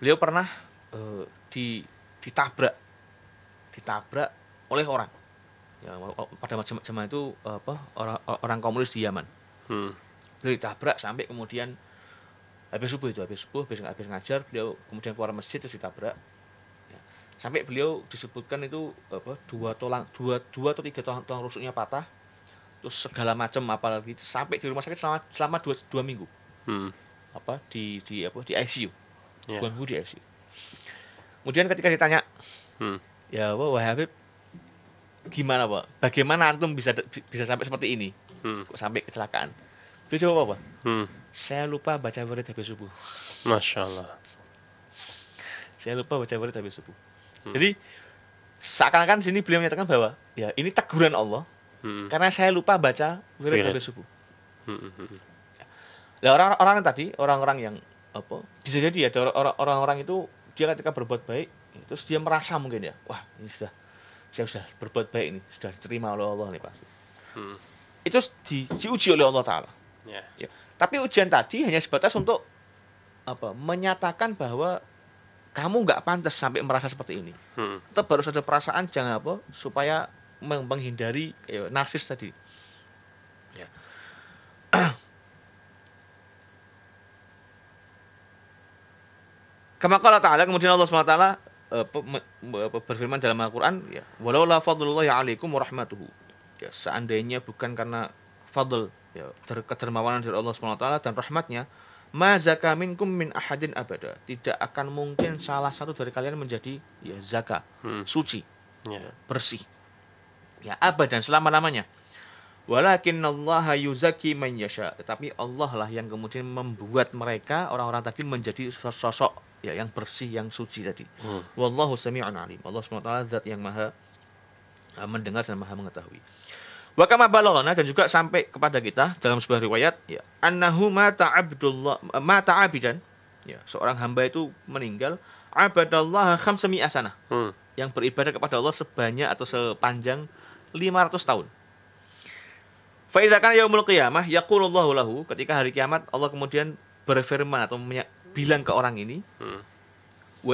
beliau pernah uh, di ditabrak ditabrak oleh orang ya, pada macam itu apa orang orang komunis di Yaman hmm. beliau ditabrak sampai kemudian habis subuh itu habis subuh habis habis ngajar beliau kemudian keluar masjid terus ditabrak ya. sampai beliau disebutkan itu apa dua tulang dua dua atau tiga tulang, tulang rusuknya patah terus segala macam apalagi sampai di rumah sakit selama selama dua, dua minggu hmm. apa di di apa di ICU yeah. bukan Budi FC. Kemudian ketika ditanya, hmm. ya Pak Habib, gimana Pak? Bagaimana antum bisa bisa sampai seperti ini? Hmm. Kok sampai kecelakaan? Beliau jawab apa? Hmm. Saya lupa baca wirid habis subuh. Masya Allah. Saya lupa baca wirid habis subuh. Hmm. Jadi seakan-akan sini beliau menyatakan bahwa ya ini teguran Allah hmm. karena saya lupa baca wirid habis subuh. Hmm. Nah, hmm, hmm. orang-orang tadi, orang-orang yang apa bisa jadi ya orang-orang itu dia ketika berbuat baik terus dia merasa mungkin ya wah ini sudah saya sudah berbuat baik ini sudah diterima oleh Allah nih pak hmm. itu di, diuji oleh Allah Taala yeah. ya. tapi ujian tadi hanya sebatas untuk apa menyatakan bahwa kamu nggak pantas sampai merasa seperti ini hmm. tetap harus ada perasaan jangan apa supaya menghindari ya, narsis tadi ya. Kama qala ta'ala kemudian Allah SWT uh, eh, berfirman dalam Al-Qur'an ya walaula fadlullahi alaikum warahmatuhu. Ya, seandainya bukan karena fadl ya kedermawanan dari Allah SWT dan rahmatnya ma zaka minkum min ahadin abada tidak akan mungkin salah satu dari kalian menjadi ya zaka hmm. suci yeah. bersih ya abad dan selama lamanya walakin Allah yuzaki man yasha tetapi Allah lah yang kemudian membuat mereka orang-orang tadi menjadi sosok ya yang bersih yang suci tadi hmm. wallahu sami'un alim Allah taala zat yang maha uh, mendengar dan maha mengetahui kama balaghana dan juga sampai kepada kita dalam sebuah riwayat ya annahu mata abdullah mata abidan ya seorang hamba itu meninggal abadallah khamsami asana hmm. yang beribadah kepada Allah sebanyak atau sepanjang 500 tahun. Fa idza kana yaumul qiyamah yaqulullahu lahu ketika hari kiamat Allah kemudian berfirman atau bilang ke orang ini, hmm.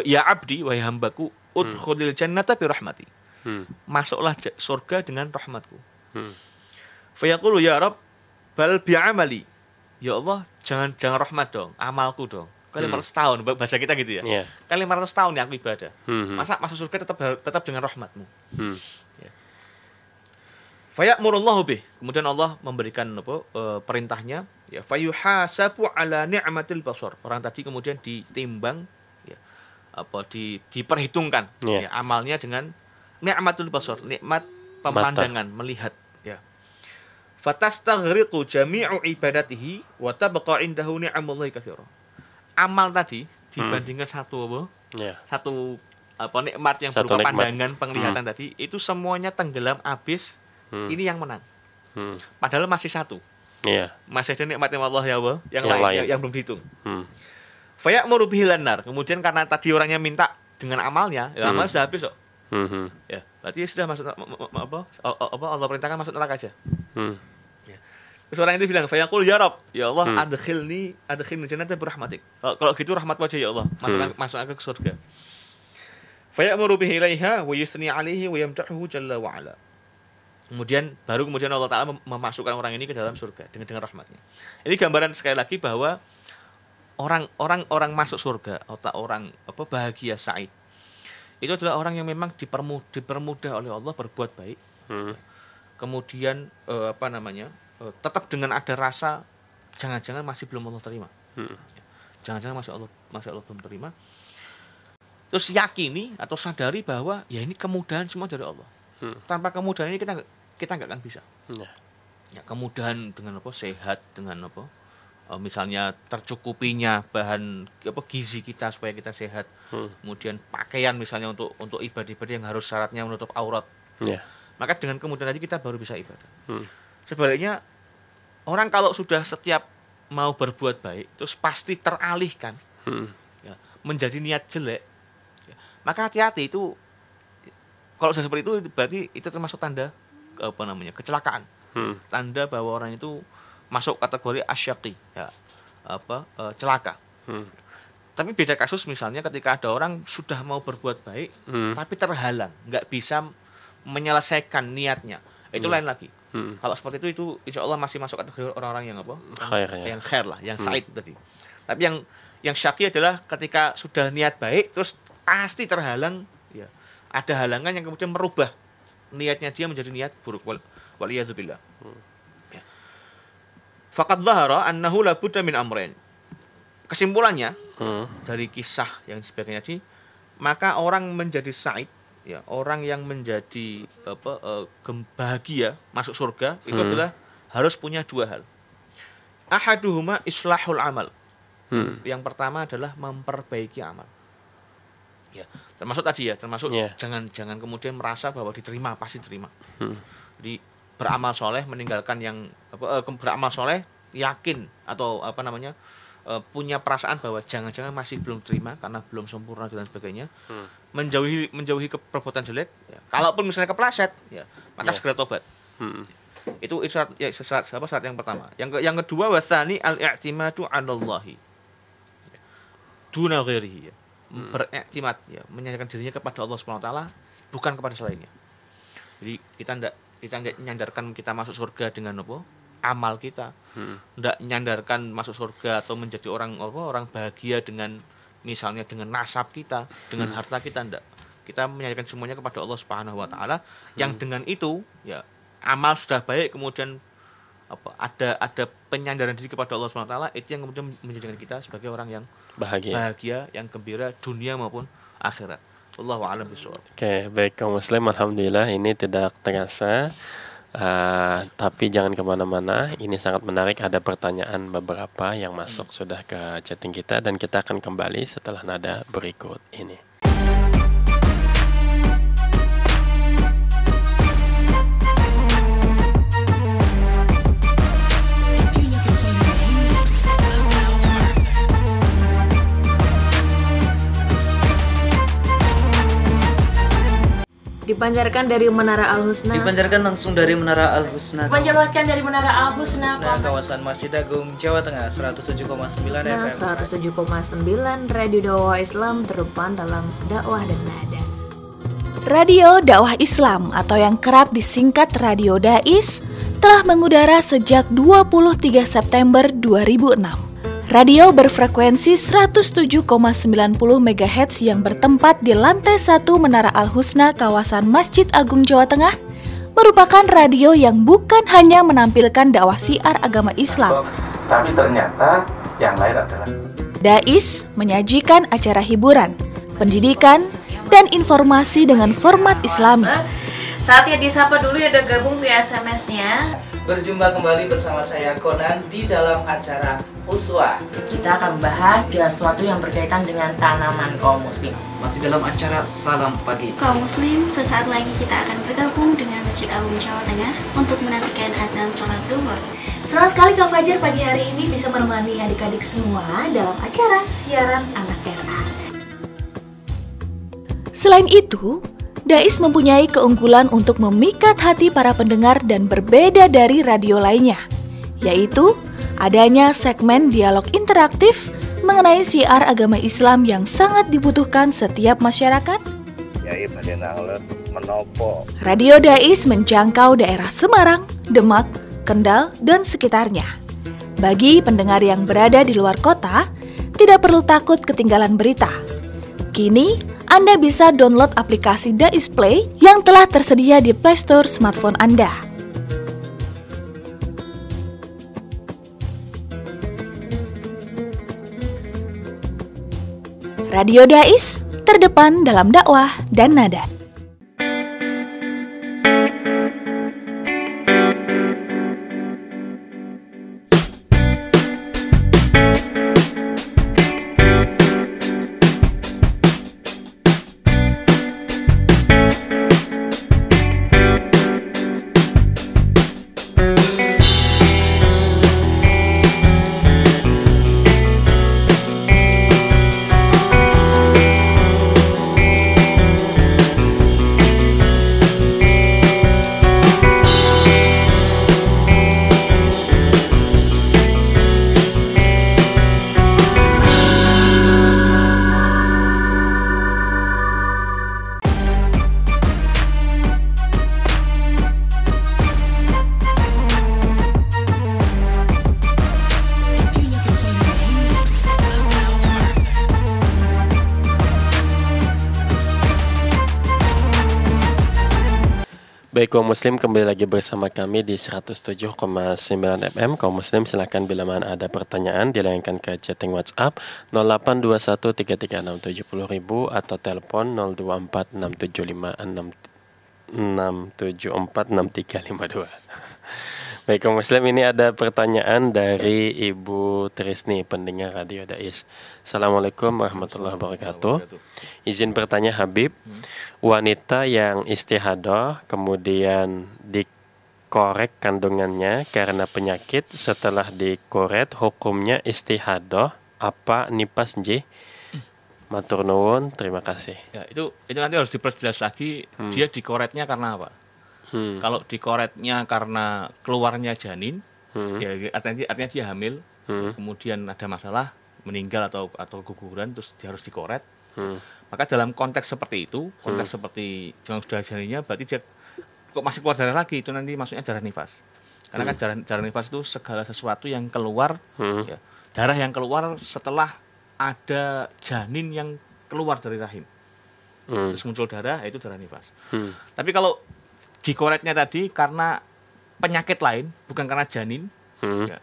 ya abdi wa hambaku udkhulil hmm. jannata bi rahmati. Hmm. Masuklah surga dengan rahmatku. Hmm. Fayaqulu ya rab bal bi amali. Ya Allah, jangan jangan rahmat dong, amalku dong. Kali hmm. 500 tahun bahasa kita gitu ya. Yeah. Kali 500 tahun yang aku ibadah. Hmm, hmm. Masa masuk surga tetap tetap dengan rahmatmu. Hmm. Fayamurullahu bih. Kemudian Allah memberikan apa, e, perintahnya ya fayuhasabu ala ni'matil basar. Orang tadi kemudian ditimbang ya, apa di diperhitungkan yeah. ya, amalnya dengan ni'matul basar, nikmat pemandangan, Mata. melihat ya. Fatastaghriqu jami'u ibadatihi wa tabqa indahu ni'amullahi katsira. Amal tadi dibandingkan hmm. satu apa? Yeah. Satu apa nikmat yang satu berupa nikmat. pandangan, penglihatan hmm. tadi itu semuanya tenggelam habis hmm. ini yang menang. Hmm. Padahal masih satu. Yeah. Masih ada nikmatnya Allah ya Allah yang, yang lain, lain. Yang, yang belum dihitung. Hmm. Fayak nar. Kemudian karena tadi orangnya minta dengan amalnya, ya amal hmm. sudah habis kok. Hmm. hmm. Ya, berarti ya sudah masuk apa? Apa Allah perintahkan masuk neraka aja. Hmm. Ya. orang itu bilang, "Fayaqul ya Rob, ya Allah, hmm. adkhilni adkhilni jannata birahmatik." Kalau, kalau gitu rahmat wajah ya Allah, masuk hmm. masuk aku ke surga. Fayamuru bihi ilaiha wa yusni wa yamtahu jalla wa ala. Kemudian baru kemudian Allah Taala memasukkan orang ini ke dalam surga dengan dengan rahmatnya. Ini gambaran sekali lagi bahwa orang orang orang masuk surga atau orang apa bahagia said itu adalah orang yang memang dipermudah, dipermudah oleh Allah berbuat baik. Hmm. Kemudian eh, apa namanya eh, tetap dengan ada rasa jangan-jangan masih belum Allah terima. jangan hmm. Jangan-jangan masih Allah masih Allah belum terima. Terus yakini atau sadari bahwa ya ini kemudahan semua dari Allah. Hmm. Tanpa kemudahan ini kita kita nggak akan bisa. Ya. ya kemudahan dengan apa sehat dengan apa uh, misalnya tercukupinya bahan apa gizi kita supaya kita sehat hmm. kemudian pakaian misalnya untuk untuk ibadah-ibadah yang harus syaratnya menutup aurat Ya. maka dengan kemudahan tadi kita baru bisa ibadah hmm. sebaliknya orang kalau sudah setiap mau berbuat baik terus pasti teralihkan hmm. ya, menjadi niat jelek ya, maka hati-hati itu kalau sudah seperti itu berarti itu termasuk tanda apa namanya kecelakaan hmm. tanda bahwa orang itu masuk kategori asyaki ya apa e, celaka hmm. tapi beda kasus misalnya ketika ada orang sudah mau berbuat baik hmm. tapi terhalang nggak bisa menyelesaikan niatnya itu hmm. lain lagi hmm. kalau seperti itu itu insya Allah masih masuk kategori orang-orang yang apa khair, ya. yang, ya. khair lah yang hmm. said tadi tapi yang yang syaki adalah ketika sudah niat baik terus pasti terhalang ya ada halangan yang kemudian merubah niatnya dia menjadi niat buruk wal waliyadzubillah. Ya. Fakat zahara annahu la budda min amrin. Kesimpulannya hmm. dari kisah yang sebagainya di maka orang menjadi said ya, orang yang menjadi apa uh, eh, gembahagia masuk surga itu hmm. adalah harus punya dua hal. Ahaduhuma islahul amal. Hmm. Yang pertama adalah memperbaiki amal ya termasuk tadi ya termasuk yeah. jangan jangan kemudian merasa bahwa diterima pasti terima hmm. jadi beramal soleh meninggalkan yang apa, eh, beramal soleh yakin atau apa namanya eh, punya perasaan bahwa jangan-jangan masih belum terima karena belum sempurna dan sebagainya hmm. menjauhi menjauhi ke perbuatan jelek ya. kalaupun misalnya kepleset ya maka yeah. segera tobat hmm. itu itu syarat, ya, syarat, apa, syarat yang pertama yang ke, yang kedua wasani al i'timadu anallahi duna ghairihi ya hmm. beriktimat ya menyandarkan dirinya kepada Allah Subhanahu wa taala bukan kepada selainnya. Jadi kita ndak kita ndak nyandarkan kita masuk surga dengan apa? amal kita. Hmm. Ndak hmm. nyandarkan masuk surga atau menjadi orang apa? orang bahagia dengan misalnya dengan nasab kita, dengan hmm. harta kita ndak. Kita menyandarkan semuanya kepada Allah Subhanahu wa taala hmm. yang dengan itu ya amal sudah baik kemudian apa ada ada penyandaran diri kepada Allah Subhanahu wa taala itu yang kemudian menjadikan kita sebagai orang yang bahagia. bahagia yang gembira dunia maupun akhirat. Allah a'lam bisawab. Oke, baik kaum muslim alhamdulillah ini tidak terasa Uh, tapi jangan kemana-mana, ini sangat menarik. Ada pertanyaan beberapa yang masuk hmm. sudah ke chatting kita, dan kita akan kembali setelah nada berikut ini. Dipancarkan dari Menara Al Husna. Dipancarkan langsung dari Menara Al Husna. Dipancarkan dari Menara Al Husna. Husna kawasan Masjid Agung Jawa Tengah 107,9 FM. 107,9 Radio da'wah Islam terdepan dalam dakwah dan nada. Radio Dakwah Islam atau yang kerap disingkat Radio Dais telah mengudara sejak 23 September 2006. Radio berfrekuensi 107,90 MHz yang bertempat di lantai 1 Menara Al-Husna kawasan Masjid Agung Jawa Tengah merupakan radio yang bukan hanya menampilkan dakwah siar agama Islam. Tapi ternyata yang lain adalah Dais menyajikan acara hiburan, pendidikan, dan informasi dengan format Islami. Saatnya disapa dulu ya udah gabung via SMS-nya. Berjumpa kembali bersama saya Konan di dalam acara Uswa. Kita akan membahas segala sesuatu yang berkaitan dengan tanaman kaum muslim. Masih dalam acara Salam Pagi. Kaum muslim, sesaat lagi kita akan bergabung dengan Masjid Agung Jawa Tengah untuk menantikan azan sholat zuhur. Senang sekali Kak Fajar pagi hari ini bisa menemani adik-adik semua dalam acara siaran anak RA. Selain itu, Dais mempunyai keunggulan untuk memikat hati para pendengar dan berbeda dari radio lainnya, yaitu adanya segmen dialog interaktif mengenai siar agama Islam yang sangat dibutuhkan setiap masyarakat? Ya, iya, Radio Dais menjangkau daerah Semarang, Demak, Kendal, dan sekitarnya. Bagi pendengar yang berada di luar kota, tidak perlu takut ketinggalan berita. Kini, anda bisa download aplikasi Dais Play yang telah tersedia di Play Store smartphone Anda. Radio Dais, terdepan dalam dakwah dan nada. Kaum Muslim kembali lagi bersama kami di 107,9 FM. Kaum Muslim silahkan bila mana ada pertanyaan dilayangkan ke chatting WhatsApp 082133670000 atau telepon 02467566746352. Baik, kaum Muslim ini ada pertanyaan dari Ibu Trisni, pendengar Radio Dais. Assalamualaikum warahmatullahi wabarakatuh. Izin bertanya Habib, hmm. wanita yang istihadah kemudian dikorek kandungannya karena penyakit setelah dikoret hukumnya istihadah apa nipas nji? Matur nuwun, terima kasih. Ya, itu itu nanti harus diperjelas lagi hmm. dia dikoretnya karena apa? Hmm. Kalau dikoretnya karena keluarnya janin, hmm. Ya, ya artinya, artinya dia hamil, hmm. kemudian ada masalah meninggal atau atau guguran terus dia harus dikoret. Hmm. Maka dalam konteks seperti itu, konteks hmm. seperti jangan sudah janinnya berarti dia kok masih keluar darah lagi itu nanti maksudnya darah nifas. Karena kan hmm. kan darah, darah nifas itu segala sesuatu yang keluar hmm. ya, darah yang keluar setelah ada janin yang keluar dari rahim. Hmm. Terus muncul darah ya itu darah nifas. Hmm. Tapi kalau dikoretnya tadi karena penyakit lain, bukan karena janin. Hmm. Ya.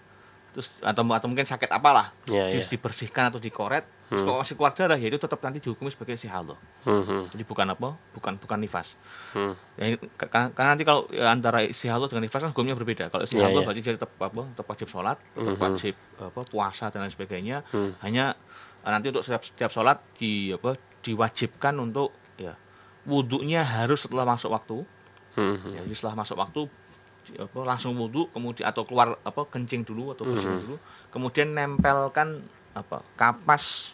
Terus atau atau mungkin sakit apalah, yeah, terus yeah. dibersihkan atau dikoret, hmm. kalau masih keluar darah ya itu tetap nanti dihukum sebagai sihalo. Hmm. Jadi bukan apa? Bukan bukan nifas. Hmm. Ya, karena, karena nanti kalau ya, antara sihalo dengan nifas kan hukumnya berbeda. Kalau sihalo ya, yeah, yeah. berarti jadi tetap apa? Tetap wajib sholat, tetap hmm. wajib apa puasa dan lain sebagainya. Hmm. Hanya eh, nanti untuk setiap setiap sholat di apa diwajibkan untuk ya wudhunya harus setelah masuk waktu hmm. Jadi ya, setelah masuk waktu apa, langsung wudhu kemudian atau keluar apa kencing dulu atau kencing hmm. dulu kemudian nempelkan apa kapas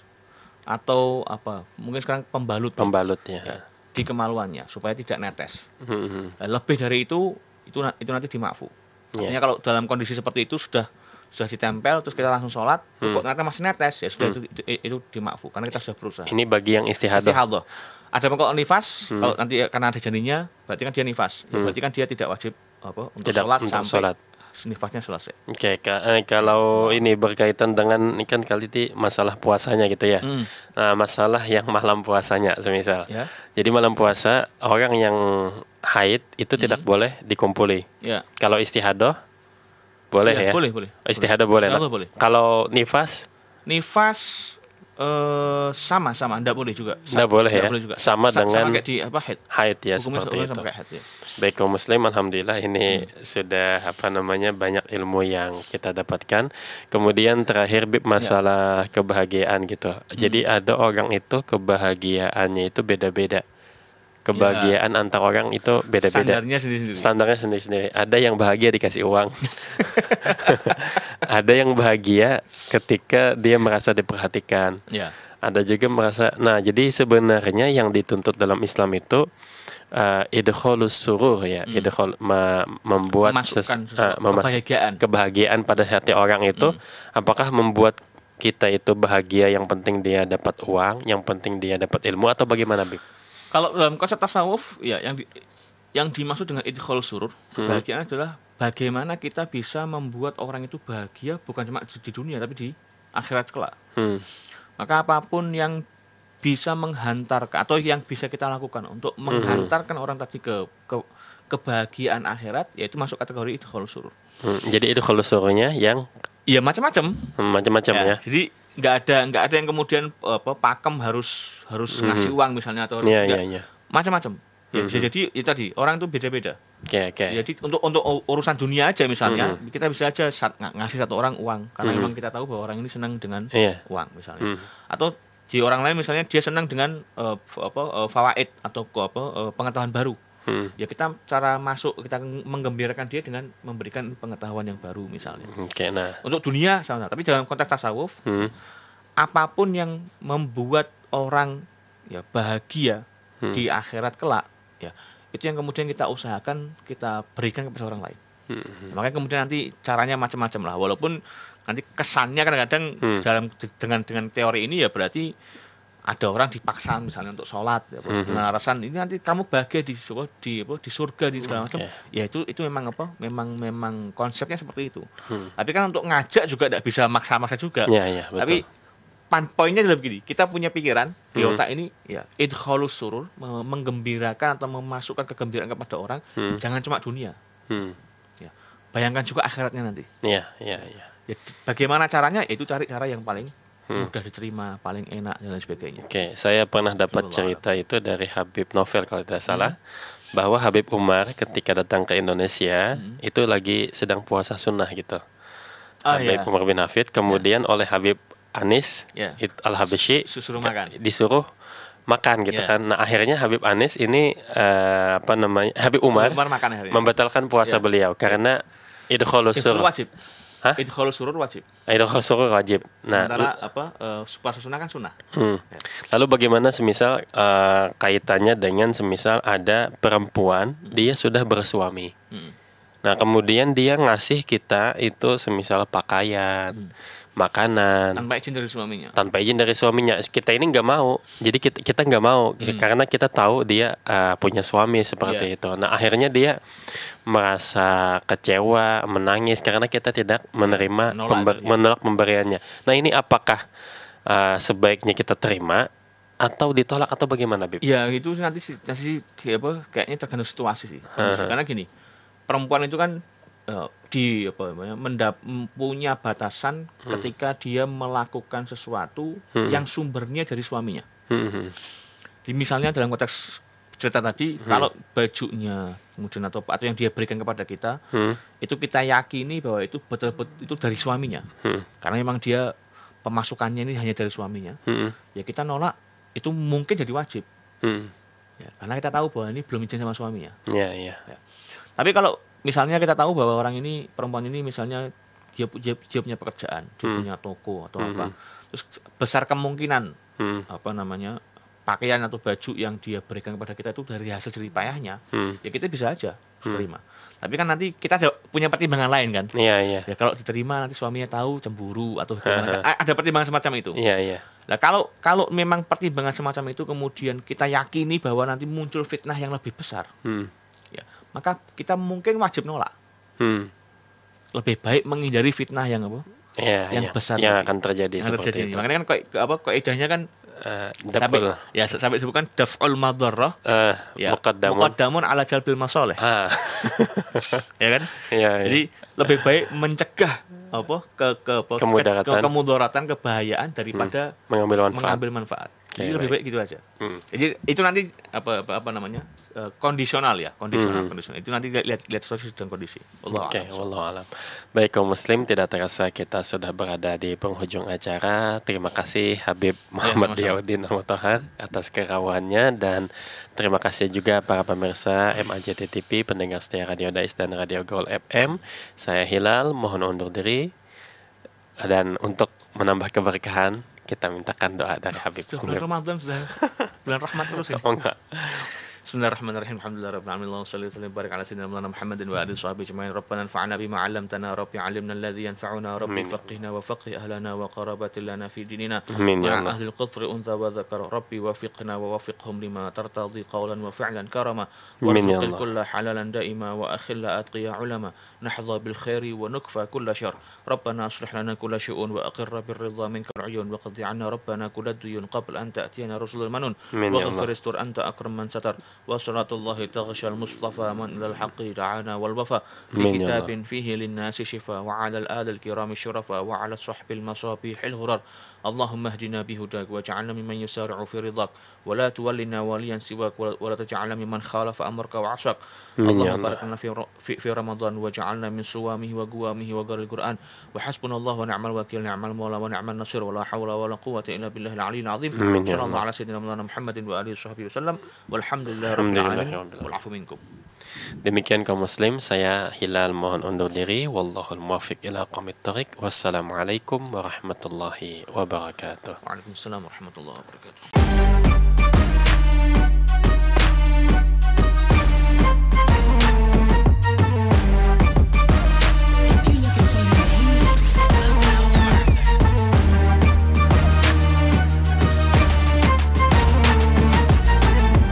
atau apa mungkin sekarang pembalut ya. pembalutnya ya, di kemaluannya supaya tidak netes hmm. Nah, lebih dari itu itu itu nanti dimakfu yeah. artinya kalau dalam kondisi seperti itu sudah sudah ditempel terus kita langsung sholat hmm. kok ternyata masih netes ya sudah hmm. itu, itu, itu dimakfu karena kita sudah berusaha ini bagi yang istihadah istihadah ada kalau nifas hmm. kalau nanti karena ada janinnya berarti kan dia nifas ya, hmm. berarti kan dia tidak wajib apa untuk tidak sholat untuk sampai sholat. nifasnya selesai oke okay, eh, kalau ini berkaitan dengan ini kan kali ini masalah puasanya gitu ya hmm. nah masalah yang malam puasanya semisal ya. jadi malam puasa orang yang haid itu hmm. tidak boleh dikumpuli ya. kalau istihadah boleh ya? ya? Boleh, boleh. Istihadah boleh. boleh. boleh. Kalau nifas? Nifas eh sama sama tidak boleh juga. tidak boleh ya. Boleh juga. Sama, Sa dengan sama di apa haid. Haid ya Hukumnya seperti itu. ya. Baik kaum muslim alhamdulillah ini hmm. sudah apa namanya banyak ilmu yang kita dapatkan. Kemudian terakhir Bib ya. masalah ya. kebahagiaan gitu. Hmm. Jadi ada orang itu kebahagiaannya itu beda-beda kebahagiaan ya. antar orang itu beda-beda. Standarnya sendiri-sendiri. Standarnya sendiri-sendiri. Ada yang bahagia dikasih uang. ada yang bahagia ketika dia merasa diperhatikan. Ya. Ada juga merasa. Nah, jadi sebenarnya yang dituntut dalam Islam itu uh, eh, idholus surur ya, hmm. idhol ma, membuat ses, uh, eh, memas- kebahagiaan. kebahagiaan pada hati orang itu hmm. apakah membuat kita itu bahagia yang penting dia dapat uang, yang penting dia dapat ilmu atau bagaimana, Bib? kalau dalam konsep tasawuf ya yang di, yang dimaksud dengan idkhol surur hmm. bagian adalah bagaimana kita bisa membuat orang itu bahagia bukan cuma di dunia tapi di akhirat kelak hmm. maka apapun yang bisa menghantar atau yang bisa kita lakukan untuk hmm. menghantarkan hmm. orang tadi ke, ke kebahagiaan akhirat yaitu masuk kategori idkhol surur hmm. jadi idkhol sururnya yang Iya macam-macam hmm, macam-macam ya, ya jadi nggak ada nggak ada yang kemudian apa pakem harus harus mm-hmm. ngasih uang misalnya atau yeah, yeah, yeah. macam-macam ya mm-hmm. jadi ya tadi orang itu beda-beda okay, okay. jadi untuk untuk urusan dunia aja misalnya mm-hmm. kita bisa aja sat, ngasih satu orang uang karena mm-hmm. memang kita tahu bahwa orang ini senang dengan yeah. uang misalnya mm-hmm. atau di orang lain misalnya dia senang dengan uh, apa uh, fawaid atau apa uh, pengetahuan baru hmm. ya kita cara masuk kita menggembirakan dia dengan memberikan pengetahuan yang baru misalnya. okay, nah. Untuk dunia sama, tapi dalam konteks tasawuf, hmm. apapun yang membuat orang ya bahagia hmm. di akhirat kelak, ya itu yang kemudian kita usahakan kita berikan kepada orang lain. Hmm. Makanya kemudian nanti caranya macam-macam lah. Walaupun nanti kesannya kadang-kadang hmm. dalam dengan dengan teori ini ya berarti ada orang dipaksa misalnya untuk sholat ya, mm-hmm. dengan alasan ini nanti kamu bahagia di surga di apa, di surga di segala macam okay. ya itu itu memang apa memang memang konsepnya seperti itu hmm. tapi kan untuk ngajak juga tidak bisa maksa-maksa juga ya, ya, betul. tapi pan poinnya adalah begini kita punya pikiran hmm. di otak ini ya itu surur menggembirakan atau memasukkan kegembiraan kepada orang hmm. jangan cuma dunia hmm. ya, bayangkan juga akhiratnya nanti Ya ya ya. ya bagaimana caranya itu cari cara yang paling hmm. mudah diterima, paling enak dan lain sebagainya. Oke, okay. saya pernah dapat cerita itu dari Habib Novel kalau tidak hmm. salah. Hmm bahwa Habib Umar ketika datang ke Indonesia hmm. itu lagi sedang puasa sunnah gitu. Ah, Habib iya. Umar bin Hafid kemudian ya. oleh Habib Anis ya. al disuruh makan. Disuruh makan gitu yeah. kan. Nah, akhirnya Habib Anis ini uh, apa namanya? Habib Umar, Umar membatalkan puasa yeah. beliau karena yeah. Itu wajib Hah? kalau surur wajib. kalau surur wajib. Nah, antara apa e, uh, puasa sunnah kan sunnah. Hmm. Ya. Lalu bagaimana semisal uh, kaitannya dengan semisal ada perempuan hmm. dia sudah bersuami. Hmm. Nah, kemudian dia ngasih kita itu semisal pakaian. Hmm makanan tanpa izin dari suaminya tanpa izin dari suaminya kita ini nggak mau jadi kita kita nggak mau hmm. karena kita tahu dia uh, punya suami seperti yeah. itu nah akhirnya dia merasa kecewa menangis karena kita tidak iya, menerima menolak, pember, ya. menolak pemberiannya nah ini apakah uh, sebaiknya kita terima atau ditolak atau bagaimana Bib? Ya itu nanti sih apa kayaknya tergantung situasi sih. Uh -huh. Karena gini, perempuan itu kan Eh, di apa namanya mendap, punya batasan hmm. ketika dia melakukan sesuatu hmm. yang sumbernya dari suaminya. Hmm, hmm, hmm. Di misalnya dalam konteks cerita tadi, hmm. kalau bajunya kemudian atau atau yang dia berikan kepada kita, hmm. itu kita yakini bahwa itu betul-betul itu dari suaminya. Hmm. Karena memang dia pemasukannya ini hanya dari suaminya. Hmm. Ya kita nolak itu mungkin jadi wajib. Hmm. Ya, karena kita tahu bahwa ini belum izin sama suaminya. Iya, yeah, Yeah. Ya. Tapi kalau misalnya kita tahu bahwa orang ini perempuan ini misalnya dia, dia, dia punya pekerjaan, dia hmm. punya toko atau hmm. apa. Hmm. Terus besar kemungkinan hmm. apa namanya pakaian atau baju yang dia berikan kepada kita itu dari hasil jerih payahnya, hmm. ya kita bisa aja hmm. terima. Tapi kan nanti kita punya pertimbangan lain kan. Iya yeah, iya. Ya kalau diterima nanti suaminya tahu cemburu atau gimana. Kan? Ada pertimbangan semacam itu. Iya yeah, iya. Nah kalau kalau memang pertimbangan semacam itu kemudian kita yakini bahwa nanti muncul fitnah yang lebih besar. Hmm maka kita mungkin wajib nolak. Hmm. Lebih baik menghindari fitnah yang apa? Yeah, yang yeah. besar yang akan terjadi yang seperti terjadi. itu. Makanya kan apa kaidahnya kan uh, sampai ya sampai disebutkan daf'ul madarrah uh, ya muqaddamun. muqaddamun ala jalbil masalih. Uh. ya kan? Yeah, ya. Iya. Jadi lebih baik mencegah apa ke ke, apa, kemudaratan, ke, kemudaratan kebahayaan daripada hmm. mengambil manfaat. Mengambil manfaat. Jadi okay, lebih baik. baik gitu aja. Hmm. Jadi itu nanti apa apa, apa namanya? Eh, kondisional ya, kondisional, hmm. kondisional. Itu nanti lihat lihat situasi dan kondisi. Oke, okay, alam. Baik, kaum muslim tidak terasa kita sudah berada di penghujung acara. Terima kasih Habib ya, Muhammad ya, Diyaudin Al-Mutahar atas kerawannya dan terima kasih juga para pemirsa MAJTTP pendengar setia Radio Dais dan Radio Gold FM. Saya Hilal, mohon undur diri dan untuk menambah keberkahan kita mintakan doa dari Habib. Bulan Ramadan sudah bulan rahmat terus ya. Oh enggak. بسم الله الرحمن الرحيم الحمد لله رب العالمين اللهم صل وسلم وبارك على سيدنا مولانا محمد وعلى اله وصحبه اجمعين ربنا انفعنا بما علمتنا ربي علمنا الذي ينفعنا ربي فقهنا وفقه اهلنا وقرابة لنا في ديننا امين يا اهل القطر انثى وذكر ربي وفقنا ووفقهم لما ترتضي قولا وفعلا كرما وارزق الكل حلالا دائما واخل اتقيا علما نحظى بالخير ونكفى كل شر ربنا اصلح لنا كل شؤون واقر بالرضا منك العيون وقضي عنا ربنا كل الديون قبل ان تاتينا رسل المنون واغفر استر انت اكرم من ستر وصلاة الله تغشى المصطفى من الحق دعانا والوفى بكتاب فيه للناس شفاء وعلى الآل الكرام الشرفاء وعلى الصحب المصابيح الغرر اللهم اهدنا بهداك واجعلنا ممن يسارع في رضاك ولا تولنا وليا سواك ولا تجعلنا ممن خالف امرك وعصاك اللهم بارك لنا في في رمضان واجعلنا من صوامه وقوامه وقر القران وحسبنا الله ونعم الوكيل نعم المولى ونعم النصير ولا حول ولا قوه الا بالله العلي العظيم صلى الله على سيدنا محمد واله وصحبه وسلم والحمد لله رب العالمين والعفو منكم Demikian kaum muslim, saya Hilal mohon undur diri. Wallahul muwaffiq ila aqwamit thariq. Wassalamualaikum warahmatullahi wabarakatuh. Waalaikumsalam warahmatullahi wabarakatuh.